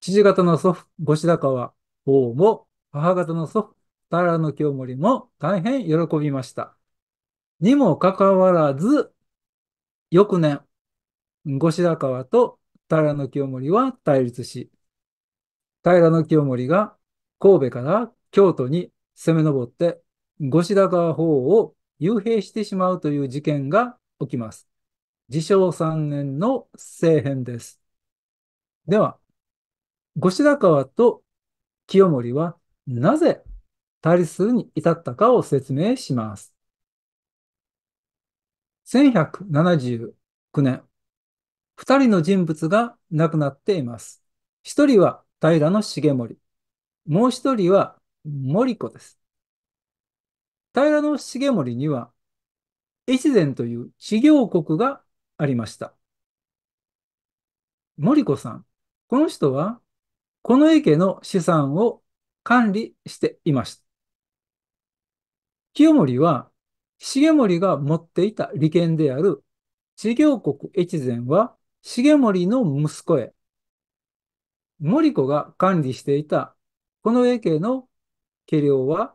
父方の祖父、後白河は王も、母方の祖父、平野清盛も大変喜びました。にもかかわらず、翌年、後白河と平清盛は対立し、平清盛が神戸から京都に攻め上って後白河法を幽閉してしまうという事件が起きます。自称3年の政変です。では、後白河と清盛はなぜ対立するに至ったかを説明します。1179年、2人の人物が亡くなっています。1人は平重盛、もう1人は森子です。平重盛には越前という治行国がありました。森子さん、この人はこの池の資産を管理していました。清盛は重盛が持っていた利権である事業国越前は重盛の息子へ、森子が管理していたこの家系の家領は、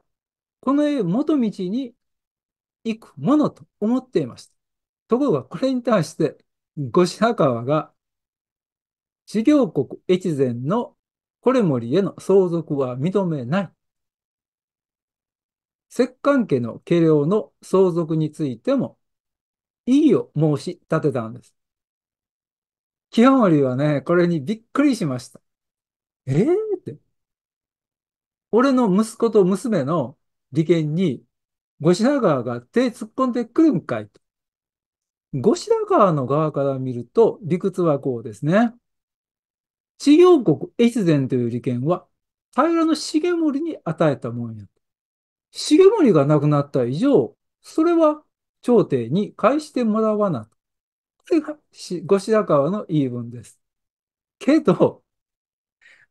この家元道に行くものと思っていました。ところが、これに対して、後白河が、事業国越前のこれ森への相続は認めない。摂関家の家領の相続についても異議を申し立てたんです。清盛はね、これにびっくりしました。えー、って。俺の息子と娘の利権に、後白河が手突っ込んでくるんかいと。後白河の側から見ると、理屈はこうですね。治療国越前という利権は、平の重盛に与えたもんや。重盛が亡くなった以上、それは朝廷に返してもらわな。後白河の言い分です。けど、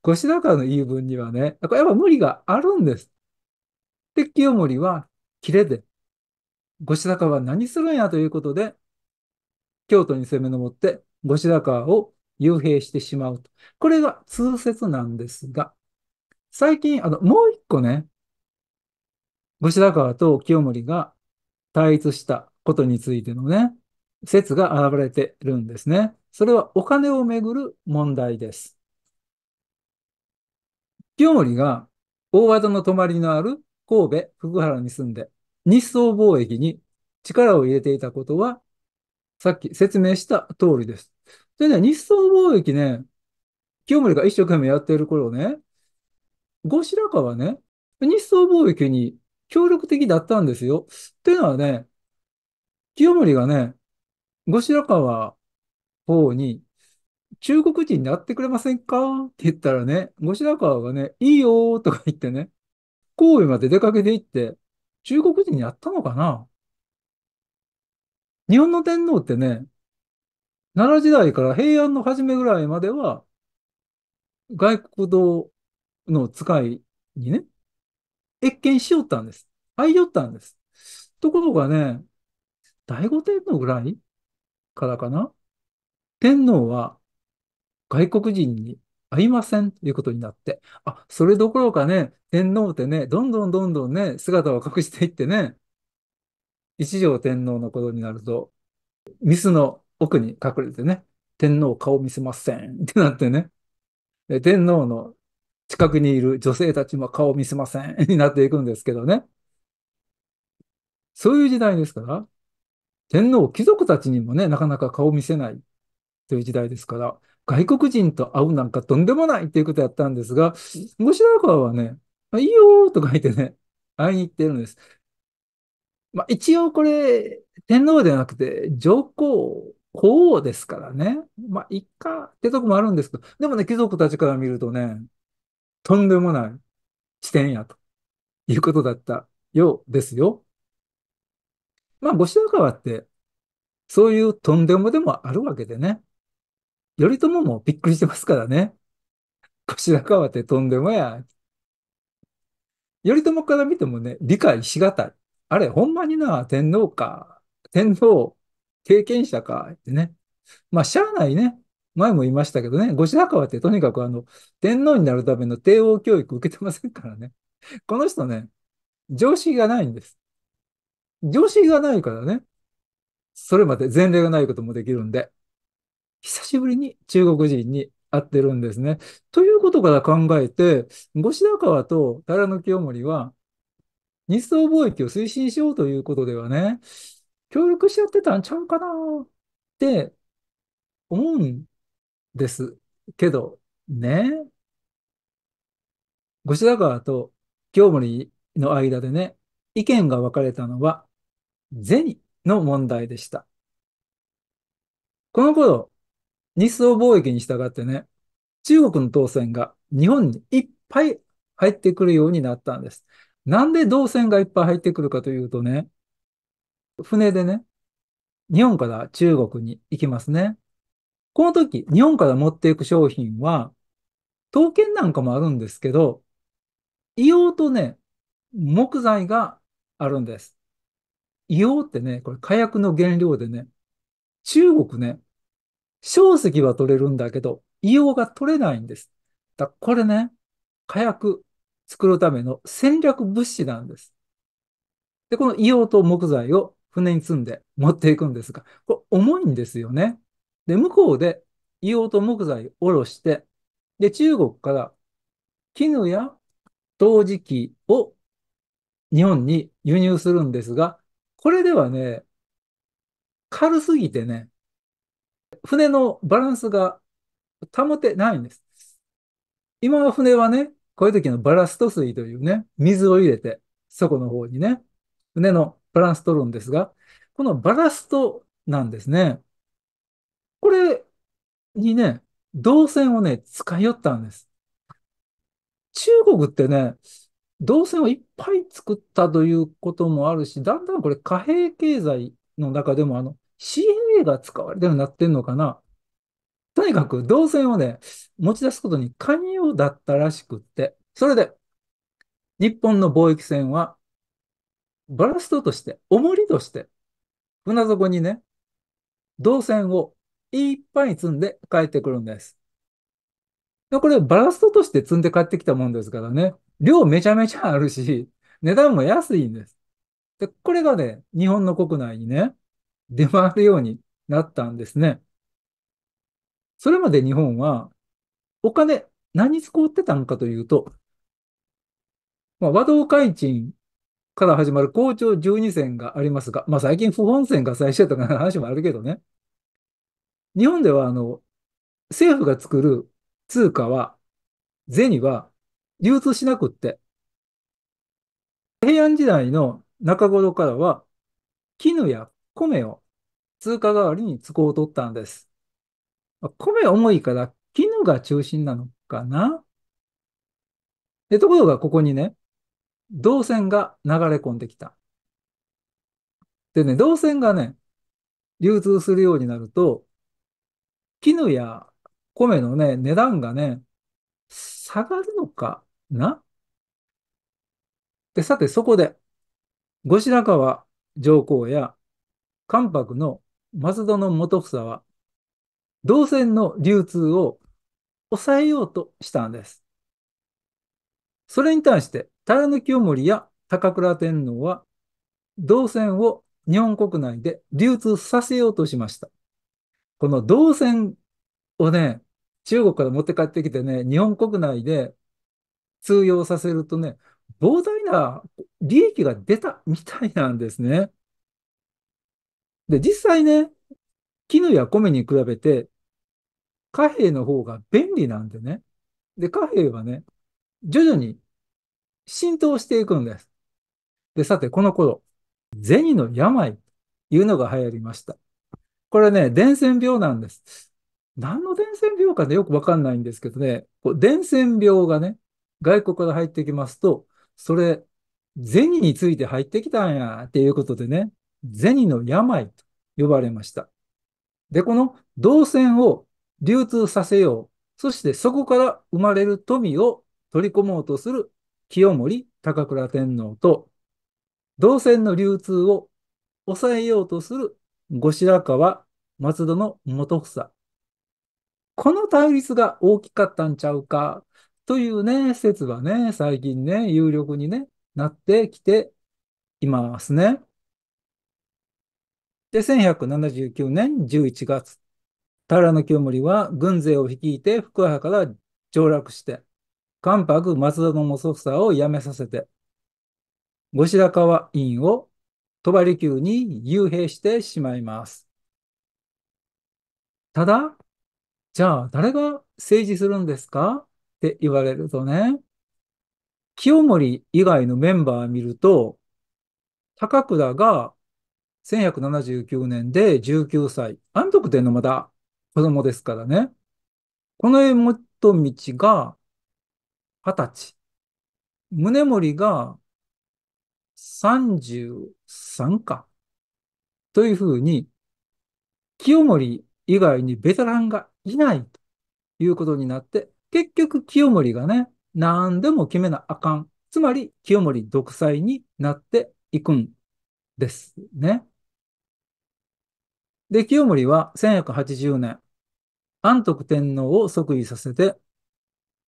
後白河の言い分にはね、やっぱ無理があるんです。で、清盛はキレで、後白河は何するんやということで、京都に攻めのもって、後白河を幽閉してしまうと。これが通説なんですが、最近、あの、もう一個ね、後白河と清盛が対立したことについてのね、説が現れてるんですね。それはお金をめぐる問題です。清盛が大和田の泊まりのある神戸福原に住んで日宋貿易に力を入れていたことはさっき説明した通りです。でね、日宋貿易ね、清盛が一生懸命やっている頃ね、後白河はね、日宋貿易に協力的だったんですよ。っていうのはね、清盛がね、後白河方に、中国人に会ってくれませんかって言ったらね、後白河がね、いいよとか言ってね、神戸まで出かけて行って、中国人に会ったのかな日本の天皇ってね、奈良時代から平安の初めぐらいまでは、外国道の使いにね、謁見しよったんです。会いよったんです。ところがね、醍醐天皇ぐらいからかな、天皇は外国人に会いませんということになって、あ、それどころかね、天皇ってね、どんどんどんどんね、姿を隠していってね、一条天皇のことになると、ミスの奥に隠れてね、天皇顔見せませんってなってね、天皇の近くにいる女性たちも顔見せませんになっていくんですけどね。そういう時代ですから、天皇、貴族たちにもね、なかなか顔を見せないという時代ですから、外国人と会うなんかとんでもないっていうことやったんですが、後白河はね、いいよーと書いてね、会いに行ってるんです。まあ、一応これ、天皇ではなくて上皇、法后ですからね。まあ、一家ってとこもあるんですけど、でもね、貴族たちから見るとね、とんでもない地点やということだったようですよ。まあ、後白河って、そういうとんでもでもあるわけでね。頼朝もびっくりしてますからね。後白河ってとんでもや。頼朝から見てもね、理解しがたい。あれ、ほんまにな、天皇か。天皇、経験者か。ってね。まあ、しゃあないね。前も言いましたけどね、後白河ってとにかくあの、天皇になるための帝王教育受けてませんからね。この人ね、常識がないんです。常識がないからね、それまで前例がないこともできるんで、久しぶりに中国人に会ってるんですね。ということから考えて、後白河と平清盛は、日宋貿易を推進しようということではね、協力し合ってたんちゃうかなって思うんですけどね。後白河と清盛の間でね、意見が分かれたのは銭の問題でした。この頃、日宋貿易に従ってね、中国の銅線が日本にいっぱい入ってくるようになったんです。なんで銅線がいっぱい入ってくるかというとね、船でね、日本から中国に行きますね。この時、日本から持っていく商品は、刀剣なんかもあるんですけど、硫黄とね、木材があるんです。硫黄ってね、これ火薬の原料でね、中国ね、硝石は取れるんだけど、硫黄が取れないんです。だこれね、火薬作るための戦略物資なんです。で、この硫黄と木材を船に積んで持っていくんですが、これ重いんですよね。で、向こうで硫黄と木材を下ろして、で、中国から絹や陶磁器を日本に輸入するんですが、これではね、軽すぎてね、船のバランスが保てないんです。今は船はね、こういう時のバラスト水というね、水を入れて、そこの方にね、船のバランス取るんですが、このバラストなんですね。これにね、銅線をね、使いよったんです。中国ってね、銅線をいっぱい作ったということもあるし、だんだんこれ貨幣経済の中でもあの CA が使われてるようになってんのかな。とにかく銅線をね、持ち出すことに寛容だったらしくって、それで、日本の貿易船は、バラストとして、重りとして、船底にね、銅線をいっぱい積んで帰ってくるんです。これ、バラストとして積んで帰ってきたもんですからね。量めちゃめちゃあるし、値段も安いんです。で、これがね、日本の国内にね、出回るようになったんですね。それまで日本は、お金、何使ってたんかというと、まあ、和道開賃から始まる校長12選がありますが、まあ最近不本線が最初やったかな話もあるけどね。日本ではあの、政府が作る通貨は、銭は流通しなくって。平安時代の中頃からは、絹や米を通貨代わりに使うとったんです。米重いから絹が中心なのかなでところがここにね、銅線が流れ込んできた。でね、銅線がね、流通するようになると、絹や米のね、値段がね、下がるのかな。で、さてそこで、後白河上皇や関白の松戸の元房は、銅線の流通を抑えようとしたんです。それに対して、平清盛や高倉天皇は、銅線を日本国内で流通させようとしました。この銅線をね、中国から持って帰ってきてね、日本国内で通用させるとね、膨大な利益が出たみたいなんですね。で、実際ね、絹や米に比べて、貨幣の方が便利なんでね。で、貨幣はね、徐々に浸透していくんです。で、さて、この頃、銭の病というのが流行りました。これね、伝染病なんです。何の伝染病かね、よくわかんないんですけどね、こう伝染病がね、外国から入ってきますと、それ、銭について入ってきたんや、っていうことでね、銭の病と呼ばれました。で、この銅線を流通させよう。そしてそこから生まれる富を取り込もうとする清盛高倉天皇と、銅線の流通を抑えようとする後白河松戸の元房。この対立が大きかったんちゃうかというね、説はね、最近ね、有力に、ね、なってきていますね。で、1179年11月、平清盛は軍勢を率いて福原から上洛して、関白松田の祖父さを辞めさせて、後白河院を鳥羽離宮に幽閉してしまいます。ただ、じゃあ誰が政治するんですかって言われるとね、清盛以外のメンバー見ると、高倉が1179年で19歳。安徳天のまだ子供ですからね。この江本道が20歳。宗盛が33か。というふうに、清盛以外にベテランがいないということになって、結局、清盛がね、何でも決めなあかん。つまり、清盛独裁になっていくんですね。で、清盛は1180年、安徳天皇を即位させて、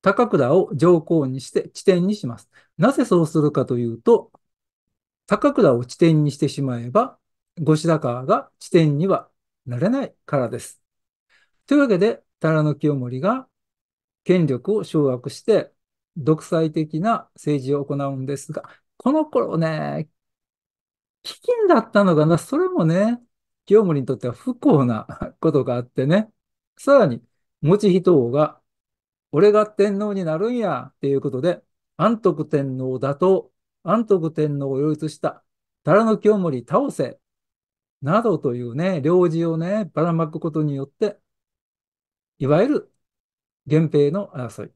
高倉を上皇にして地点にします。なぜそうするかというと、高倉を地点にしてしまえば、後白河が地点にはなれないからです。というわけで、寺の清盛が権力を掌握して、独裁的な政治を行うんですが、この頃ね、飢饉だったのかな、それもね、清盛にとっては不幸なことがあってね、さらに、持人王が、俺が天皇になるんや、っていうことで、安徳天皇打倒、安徳天皇を擁立した、誰の清盛倒せ、などというね、領事をね、ばらまくことによって、いわゆる源平の争い、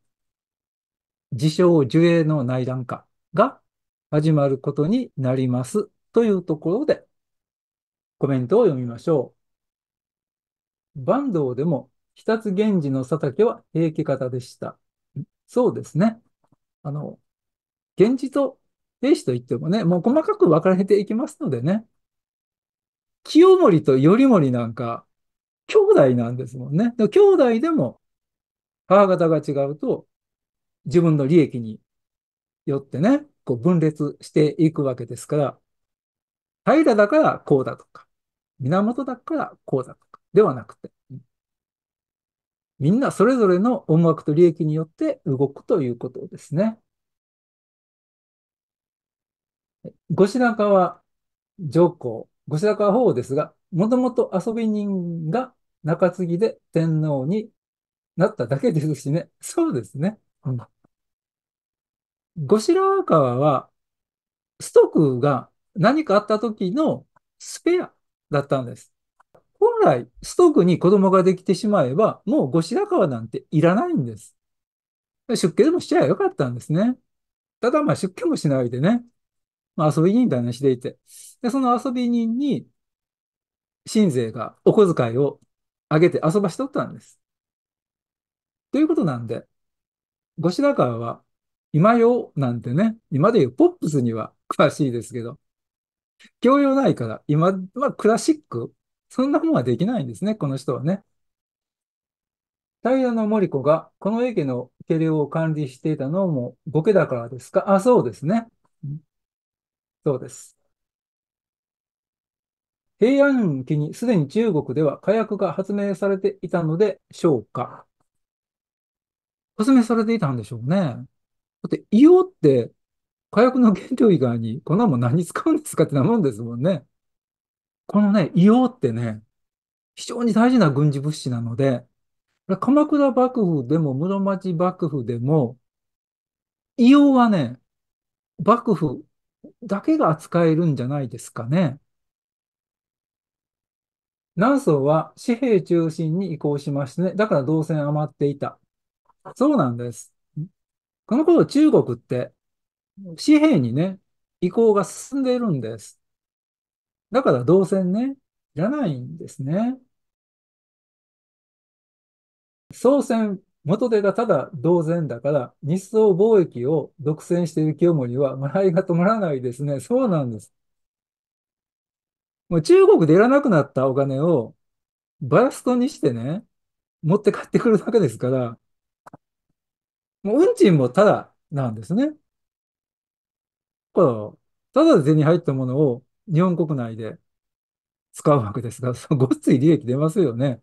自称樹栄の内乱化が始まることになりますというところでコメントを読みましょう。坂東でも日立源氏の佐竹は平家方でした。そうですね。あの、源氏と平氏といってもね、もう細かく分かれていきますのでね。清盛と頼盛なんか兄弟なんですもんね。兄弟でも母方が違うと、自分の利益によってね、こう分裂していくわけですから、平だからこうだとか、源だからこうだとか、ではなくて、みんなそれぞれの思惑と利益によって動くということですね。後白河上皇、後白河法皇ですが、もともと遊び人が中継ぎで天皇になっただけですしね。そうですね。うん。後白河は、ストックが何かあった時のスペアだったんです。本来、ストックに子供ができてしまえば、もう後白河なんていらないんです。出家でもしちゃえばよかったんですね。ただ、まあ出家もしないでね、まあ、遊び人だね、していて。で、その遊び人に、新税がお小遣いをあげて遊ばしとったんです。ということなんで、後白川は今よなんてね、今でいうポップスには詳しいですけど、教養ないから今はクラシック、そんなもんはできないんですね、この人はね。平森子がこの駅の計量を管理していたのもボケだからですかあ、そうですね。そうです。平安期にすでに中国では火薬が発明されていたのでしょうかお明されていたんでしょうね。だって、硫黄って、火薬の原料以外に、こんなもん何使うんですかってなもんですもんね。このね、硫黄ってね、非常に大事な軍事物資なので、鎌倉幕府でも室町幕府でも、硫黄はね、幕府だけが扱えるんじゃないですかね。南宋は紙幣中心に移行しましてね、だから銅線余っていた。そうなんです。この頃中国って紙幣にね、移行が進んでいるんです。だから動線ね、いらないんですね。総選、元手がただ同然だから、日宋貿易を独占している清盛は、笑いが止まらないですね。そうなんです。もう中国でいらなくなったお金を、バラストにしてね、持って帰ってくるだけですから、もう運賃もただなんですね。だから、ただで手に入ったものを日本国内で使うわけですが、ごっつい利益出ますよね。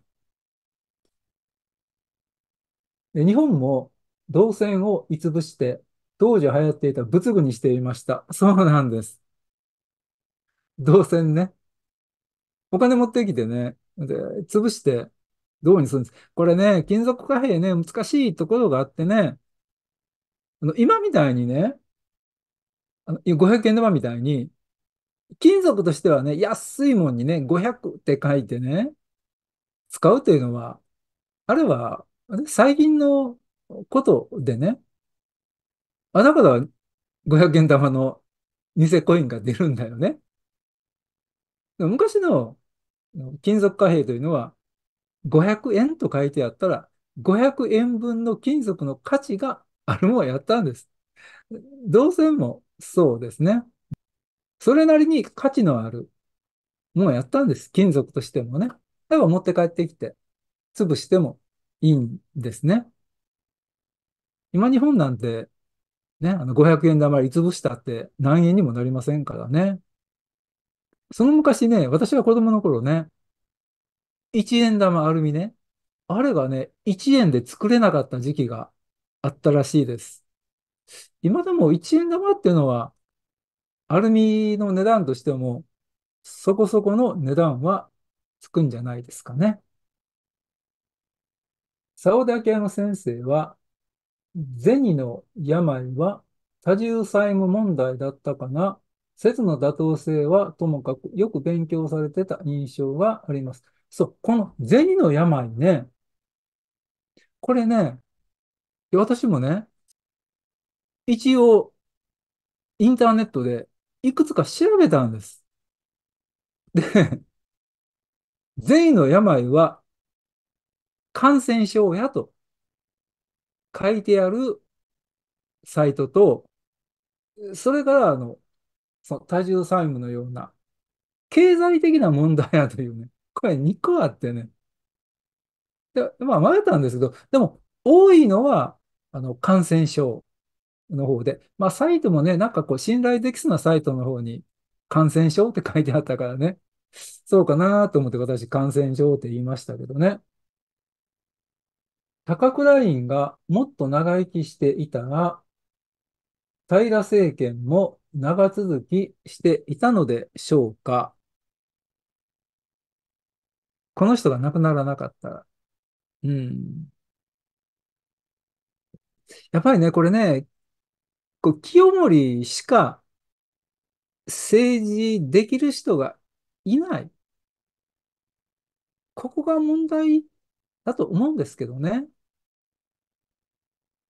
で日本も銅線をいつぶして、当時流行っていた仏具にしていました。そうなんです。銅線ね。お金持ってきてね、で、潰して銅にするんです。これね、金属貨幣ね、難しいところがあってね、あの今みたいにね、あの500円玉みたいに、金属としてはね、安いもんにね、500って書いてね、使うというのは、あれは、最近のことでね、あなた方は500円玉の偽コインが出るんだよね。昔の金属貨幣というのは、500円と書いてあったら、500円分の金属の価値があれもやったんです。動線もそうですね。それなりに価値のあるもうやったんです。金属としてもね。例えば持って帰ってきて、潰してもいいんですね。今日本なんて、ね、あの500円玉いつぶしたって何円にもなりませんからね。その昔ね、私が子供の頃ね、1円玉アルミね、あれがね、1円で作れなかった時期があったらしいです。今でも1円玉っていうのは、アルミの値段としても、そこそこの値段はつくんじゃないですかね。サオダケの先生は、銭の病は多重債務問題だったかな、説の妥当性はともかくよく勉強されてた印象があります。そう、この銭の病ね、これね、私もね、一応、インターネットで、いくつか調べたんです。で、善意の病は、感染症やと書いてあるサイトと、それから、あの、その多重債務のような、経済的な問題やというね、これ2個あってね。で、まあ迷ったんですけど、でも、多いのは、あの、感染症の方で、まあ、サイトもね、なんかこう、信頼できそうなサイトの方に、感染症って書いてあったからね、そうかなと思って私、感染症って言いましたけどね。高倉院がもっと長生きしていたが、平政権も長続きしていたのでしょうか。この人が亡くならなかったら。うん。やっぱりね、これね、こう清盛しか政治できる人がいない。ここが問題だと思うんですけどね。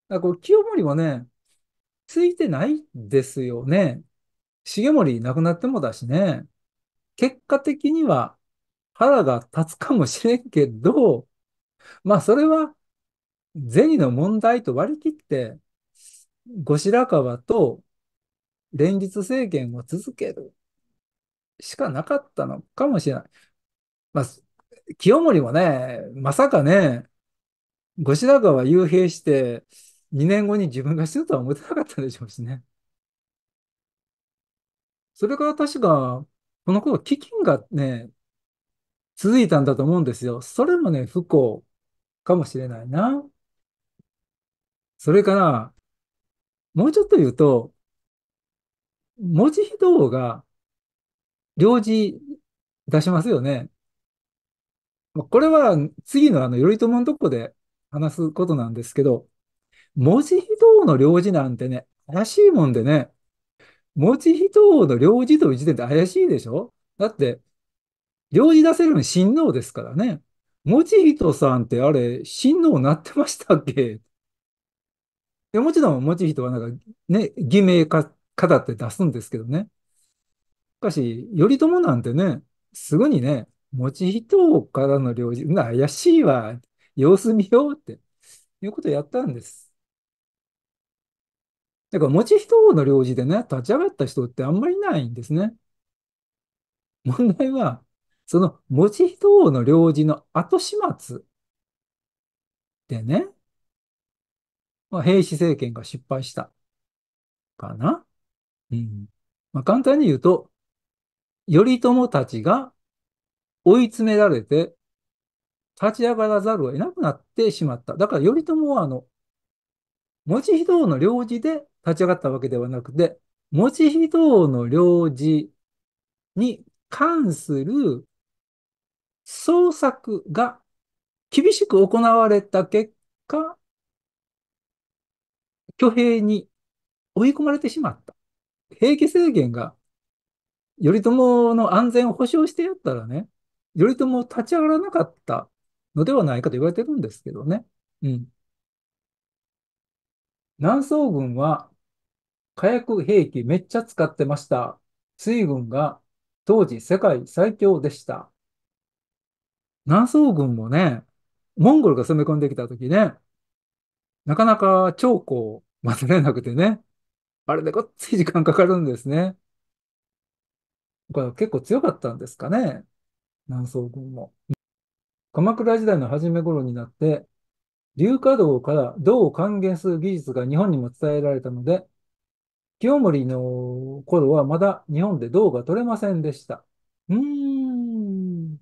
だこう清盛もね、ついてないですよね。重盛亡くなってもだしね。結果的には腹が立つかもしれんけど、まあそれは銭の問題と割り切って、後白河と連立政権を続けるしかなかったのかもしれない。まあ、清盛もね、まさかね、後白河幽閉して、2年後に自分が死ぬとは思ってなかったでしょうしね。それから確か、この頃、飢饉がね、続いたんだと思うんですよ。それもね、不幸かもしれないな。それから、もうちょっと言うと、文字非道が、領事出しますよね。これは次のあの、頼朝のとこで話すことなんですけど、文字非道の領事なんてね、怪しいもんでね、文字非道の領事という時点で怪しいでしょだって、領事出せるのに親王ですからね。文字人さんってあれ、親王なってましたっけでもちろん、持ち人はなんか、ね、偽名か、かだって出すんですけどね。しかし、頼朝なんてね、すぐにね、持ち人からの領事、な、怪しいわ、様子見ようって、いうことをやったんです。だから、持ち人の領事でね、立ち上がった人ってあんまりないんですね。問題は、その、持ち人の領事の後始末でね、まあ、兵士政権が失敗したかな。うん。まあ、簡単に言うと、頼朝たちが追い詰められて、立ち上がらざるを得なくなってしまった。だから頼朝は、あの、持ち非道の領事で立ち上がったわけではなくて、持ち非道の領事に関する創作が厳しく行われた結果、挙兵に追い込まれてしまった。平家制限が、頼朝の安全を保障してやったらね、頼朝を立ち上がらなかったのではないかと言われてるんですけどね。うん。南宋軍は火薬兵器めっちゃ使ってました。水軍が当時世界最強でした。南宋軍もね、モンゴルが攻め込んできた時ね、なかなか長江混れなくてね。あれでごっつい時間かかるんですね。これ結構強かったんですかね。南宋軍も。鎌倉時代の初め頃になって、流華道から銅を還元する技術が日本にも伝えられたので、清盛の頃はまだ日本で銅が取れませんでした。うーん。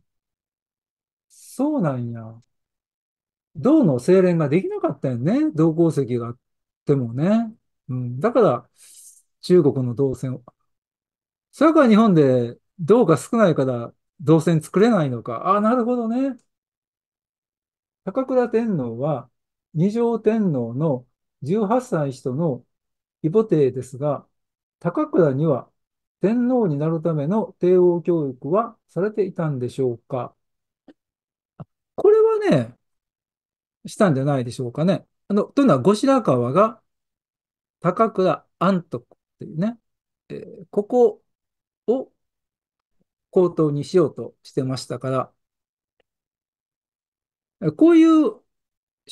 そうなんや。銅の精錬ができなかったよね。銅鉱石があっでもね、うん、だから、中国の動線を、それから日本で銅が少ないから動線作れないのか。ああ、なるほどね。高倉天皇は二条天皇の18歳人の異母帝ですが、高倉には天皇になるための帝王教育はされていたんでしょうかこれはね、したんじゃないでしょうかね。あの、というのは、後白河が高倉安徳というね、えー、ここを高等にしようとしてましたから、こういう、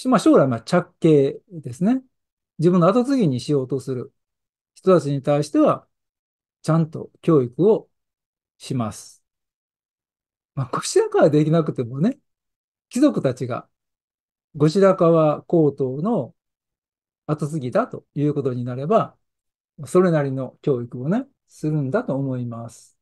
まあ、将来、まあ、着系ですね。自分の後継ぎにしようとする人たちに対しては、ちゃんと教育をします。まあ、こちらからできなくてもね、貴族たちが後白河高等の後継ぎだということになれば、それなりの教育をね、するんだと思います。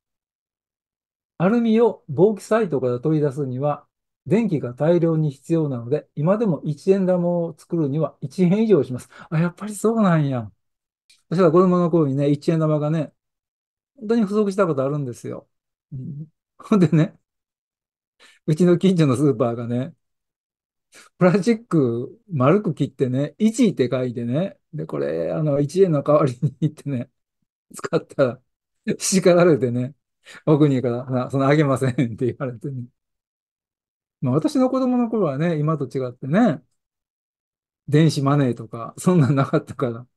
アルミを防気サイトから取り出すには、電気が大量に必要なので、今でも一円玉を作るには一円以上します。あ、やっぱりそうなんや。そしたら子供の頃にね、一円玉がね、本当に不足したことあるんですよ。ほ、うんでね、うちの近所のスーパーがね、プラスチック丸く切ってね、1位って書いてね、で、これ、あの、1円の代わりにってね、使ったら、叱られてね、奥にからそのあげませんって言われてね。まあ私の子供の頃はね、今と違ってね、電子マネーとか、そんなんなかったから。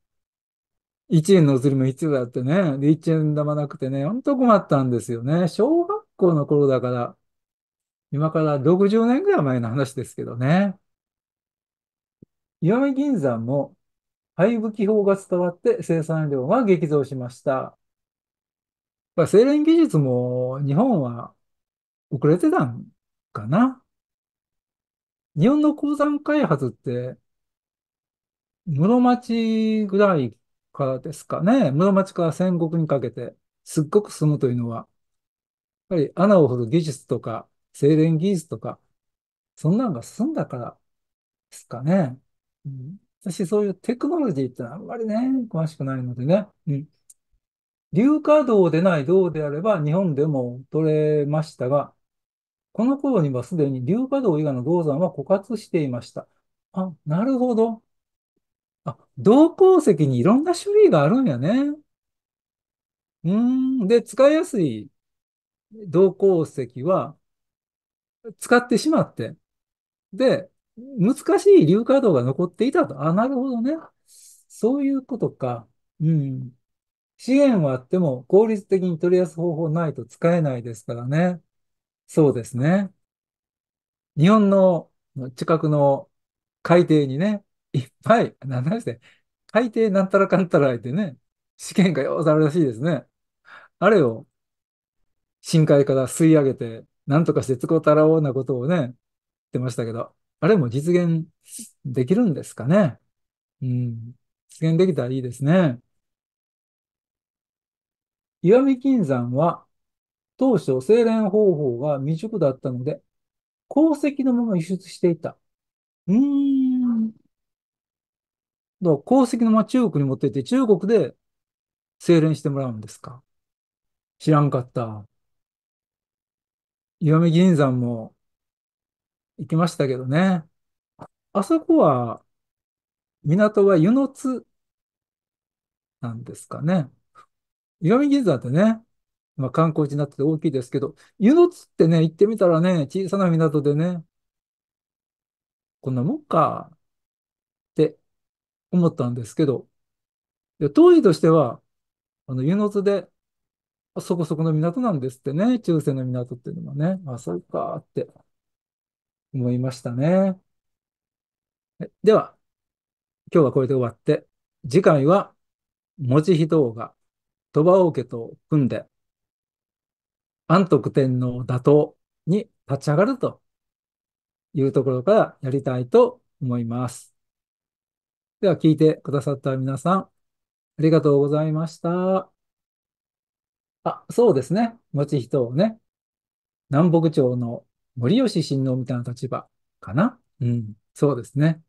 1円のお釣りも必要だってね。で、1円玉なくてね、ほんと困ったんですよね。小学校の頃だから、今から60年ぐらい前の話ですけどね。石見銀山も廃部気法が伝わって生産量が激増しました。まあ、精錬技術も日本は遅れてたんかな。日本の鉱山開発って、室町ぐらいからですかね。室町から戦国にかけて、すっごく進むというのは、やっぱり穴を掘る技術とか、精錬技術とか、そんなのが進んだからですかね。うん、私、そういうテクノロジーってあんまりね、詳しくないのでね。うん。硫化銅でない銅であれば日本でも取れましたが、この頃にはすでに硫化銅以外の銅山は枯渇していました。あ、なるほど。あ、銅鉱石にいろんな種類があるんやね。うん。で、使いやすい銅鉱石は、使ってしまって、で、難しい硫化銅が残っていたと。あ、なるほどね。そういうことか。うん。資源はあっても効率的に取り出す方法ないと使えないですからね。そうですね。日本の近くの海底にね、いっぱい、何して、海底なんたらかんたらいてね、試験がようざるらしいですね。あれを深海から吸い上げてなんとか節子たらおうなことをね、言ってましたけど、あれも実現できるんですかね。うん。実現できたらいいですね。石見金山は、当初、精錬方法が未熟だったので、鉱石のまま輸出していた。うーん。う鉱石のまま中国に持っていって、中国で精錬してもらうんですか。知らんかった。岩見銀山も行きましたけどね。あそこは、港は湯の津なんですかね。岩見銀山ってね、まあ、観光地になってて大きいですけど、湯の津ってね、行ってみたらね、小さな港でね、こんなもんかって思ったんですけど、当時としては、あの湯の津でそこそこの港なんですってね、中世の港っていうのはね。あ、そうかって思いましたね。では、今日はこれで終わって、次回は、持ち人王が鳥羽王家と組んで、安徳天皇打倒に立ち上がるというところからやりたいと思います。では、聞いてくださった皆さん、ありがとうございました。あ、そうですね。持人をね。南北朝の森吉親王みたいな立場かな。うん。そうですね。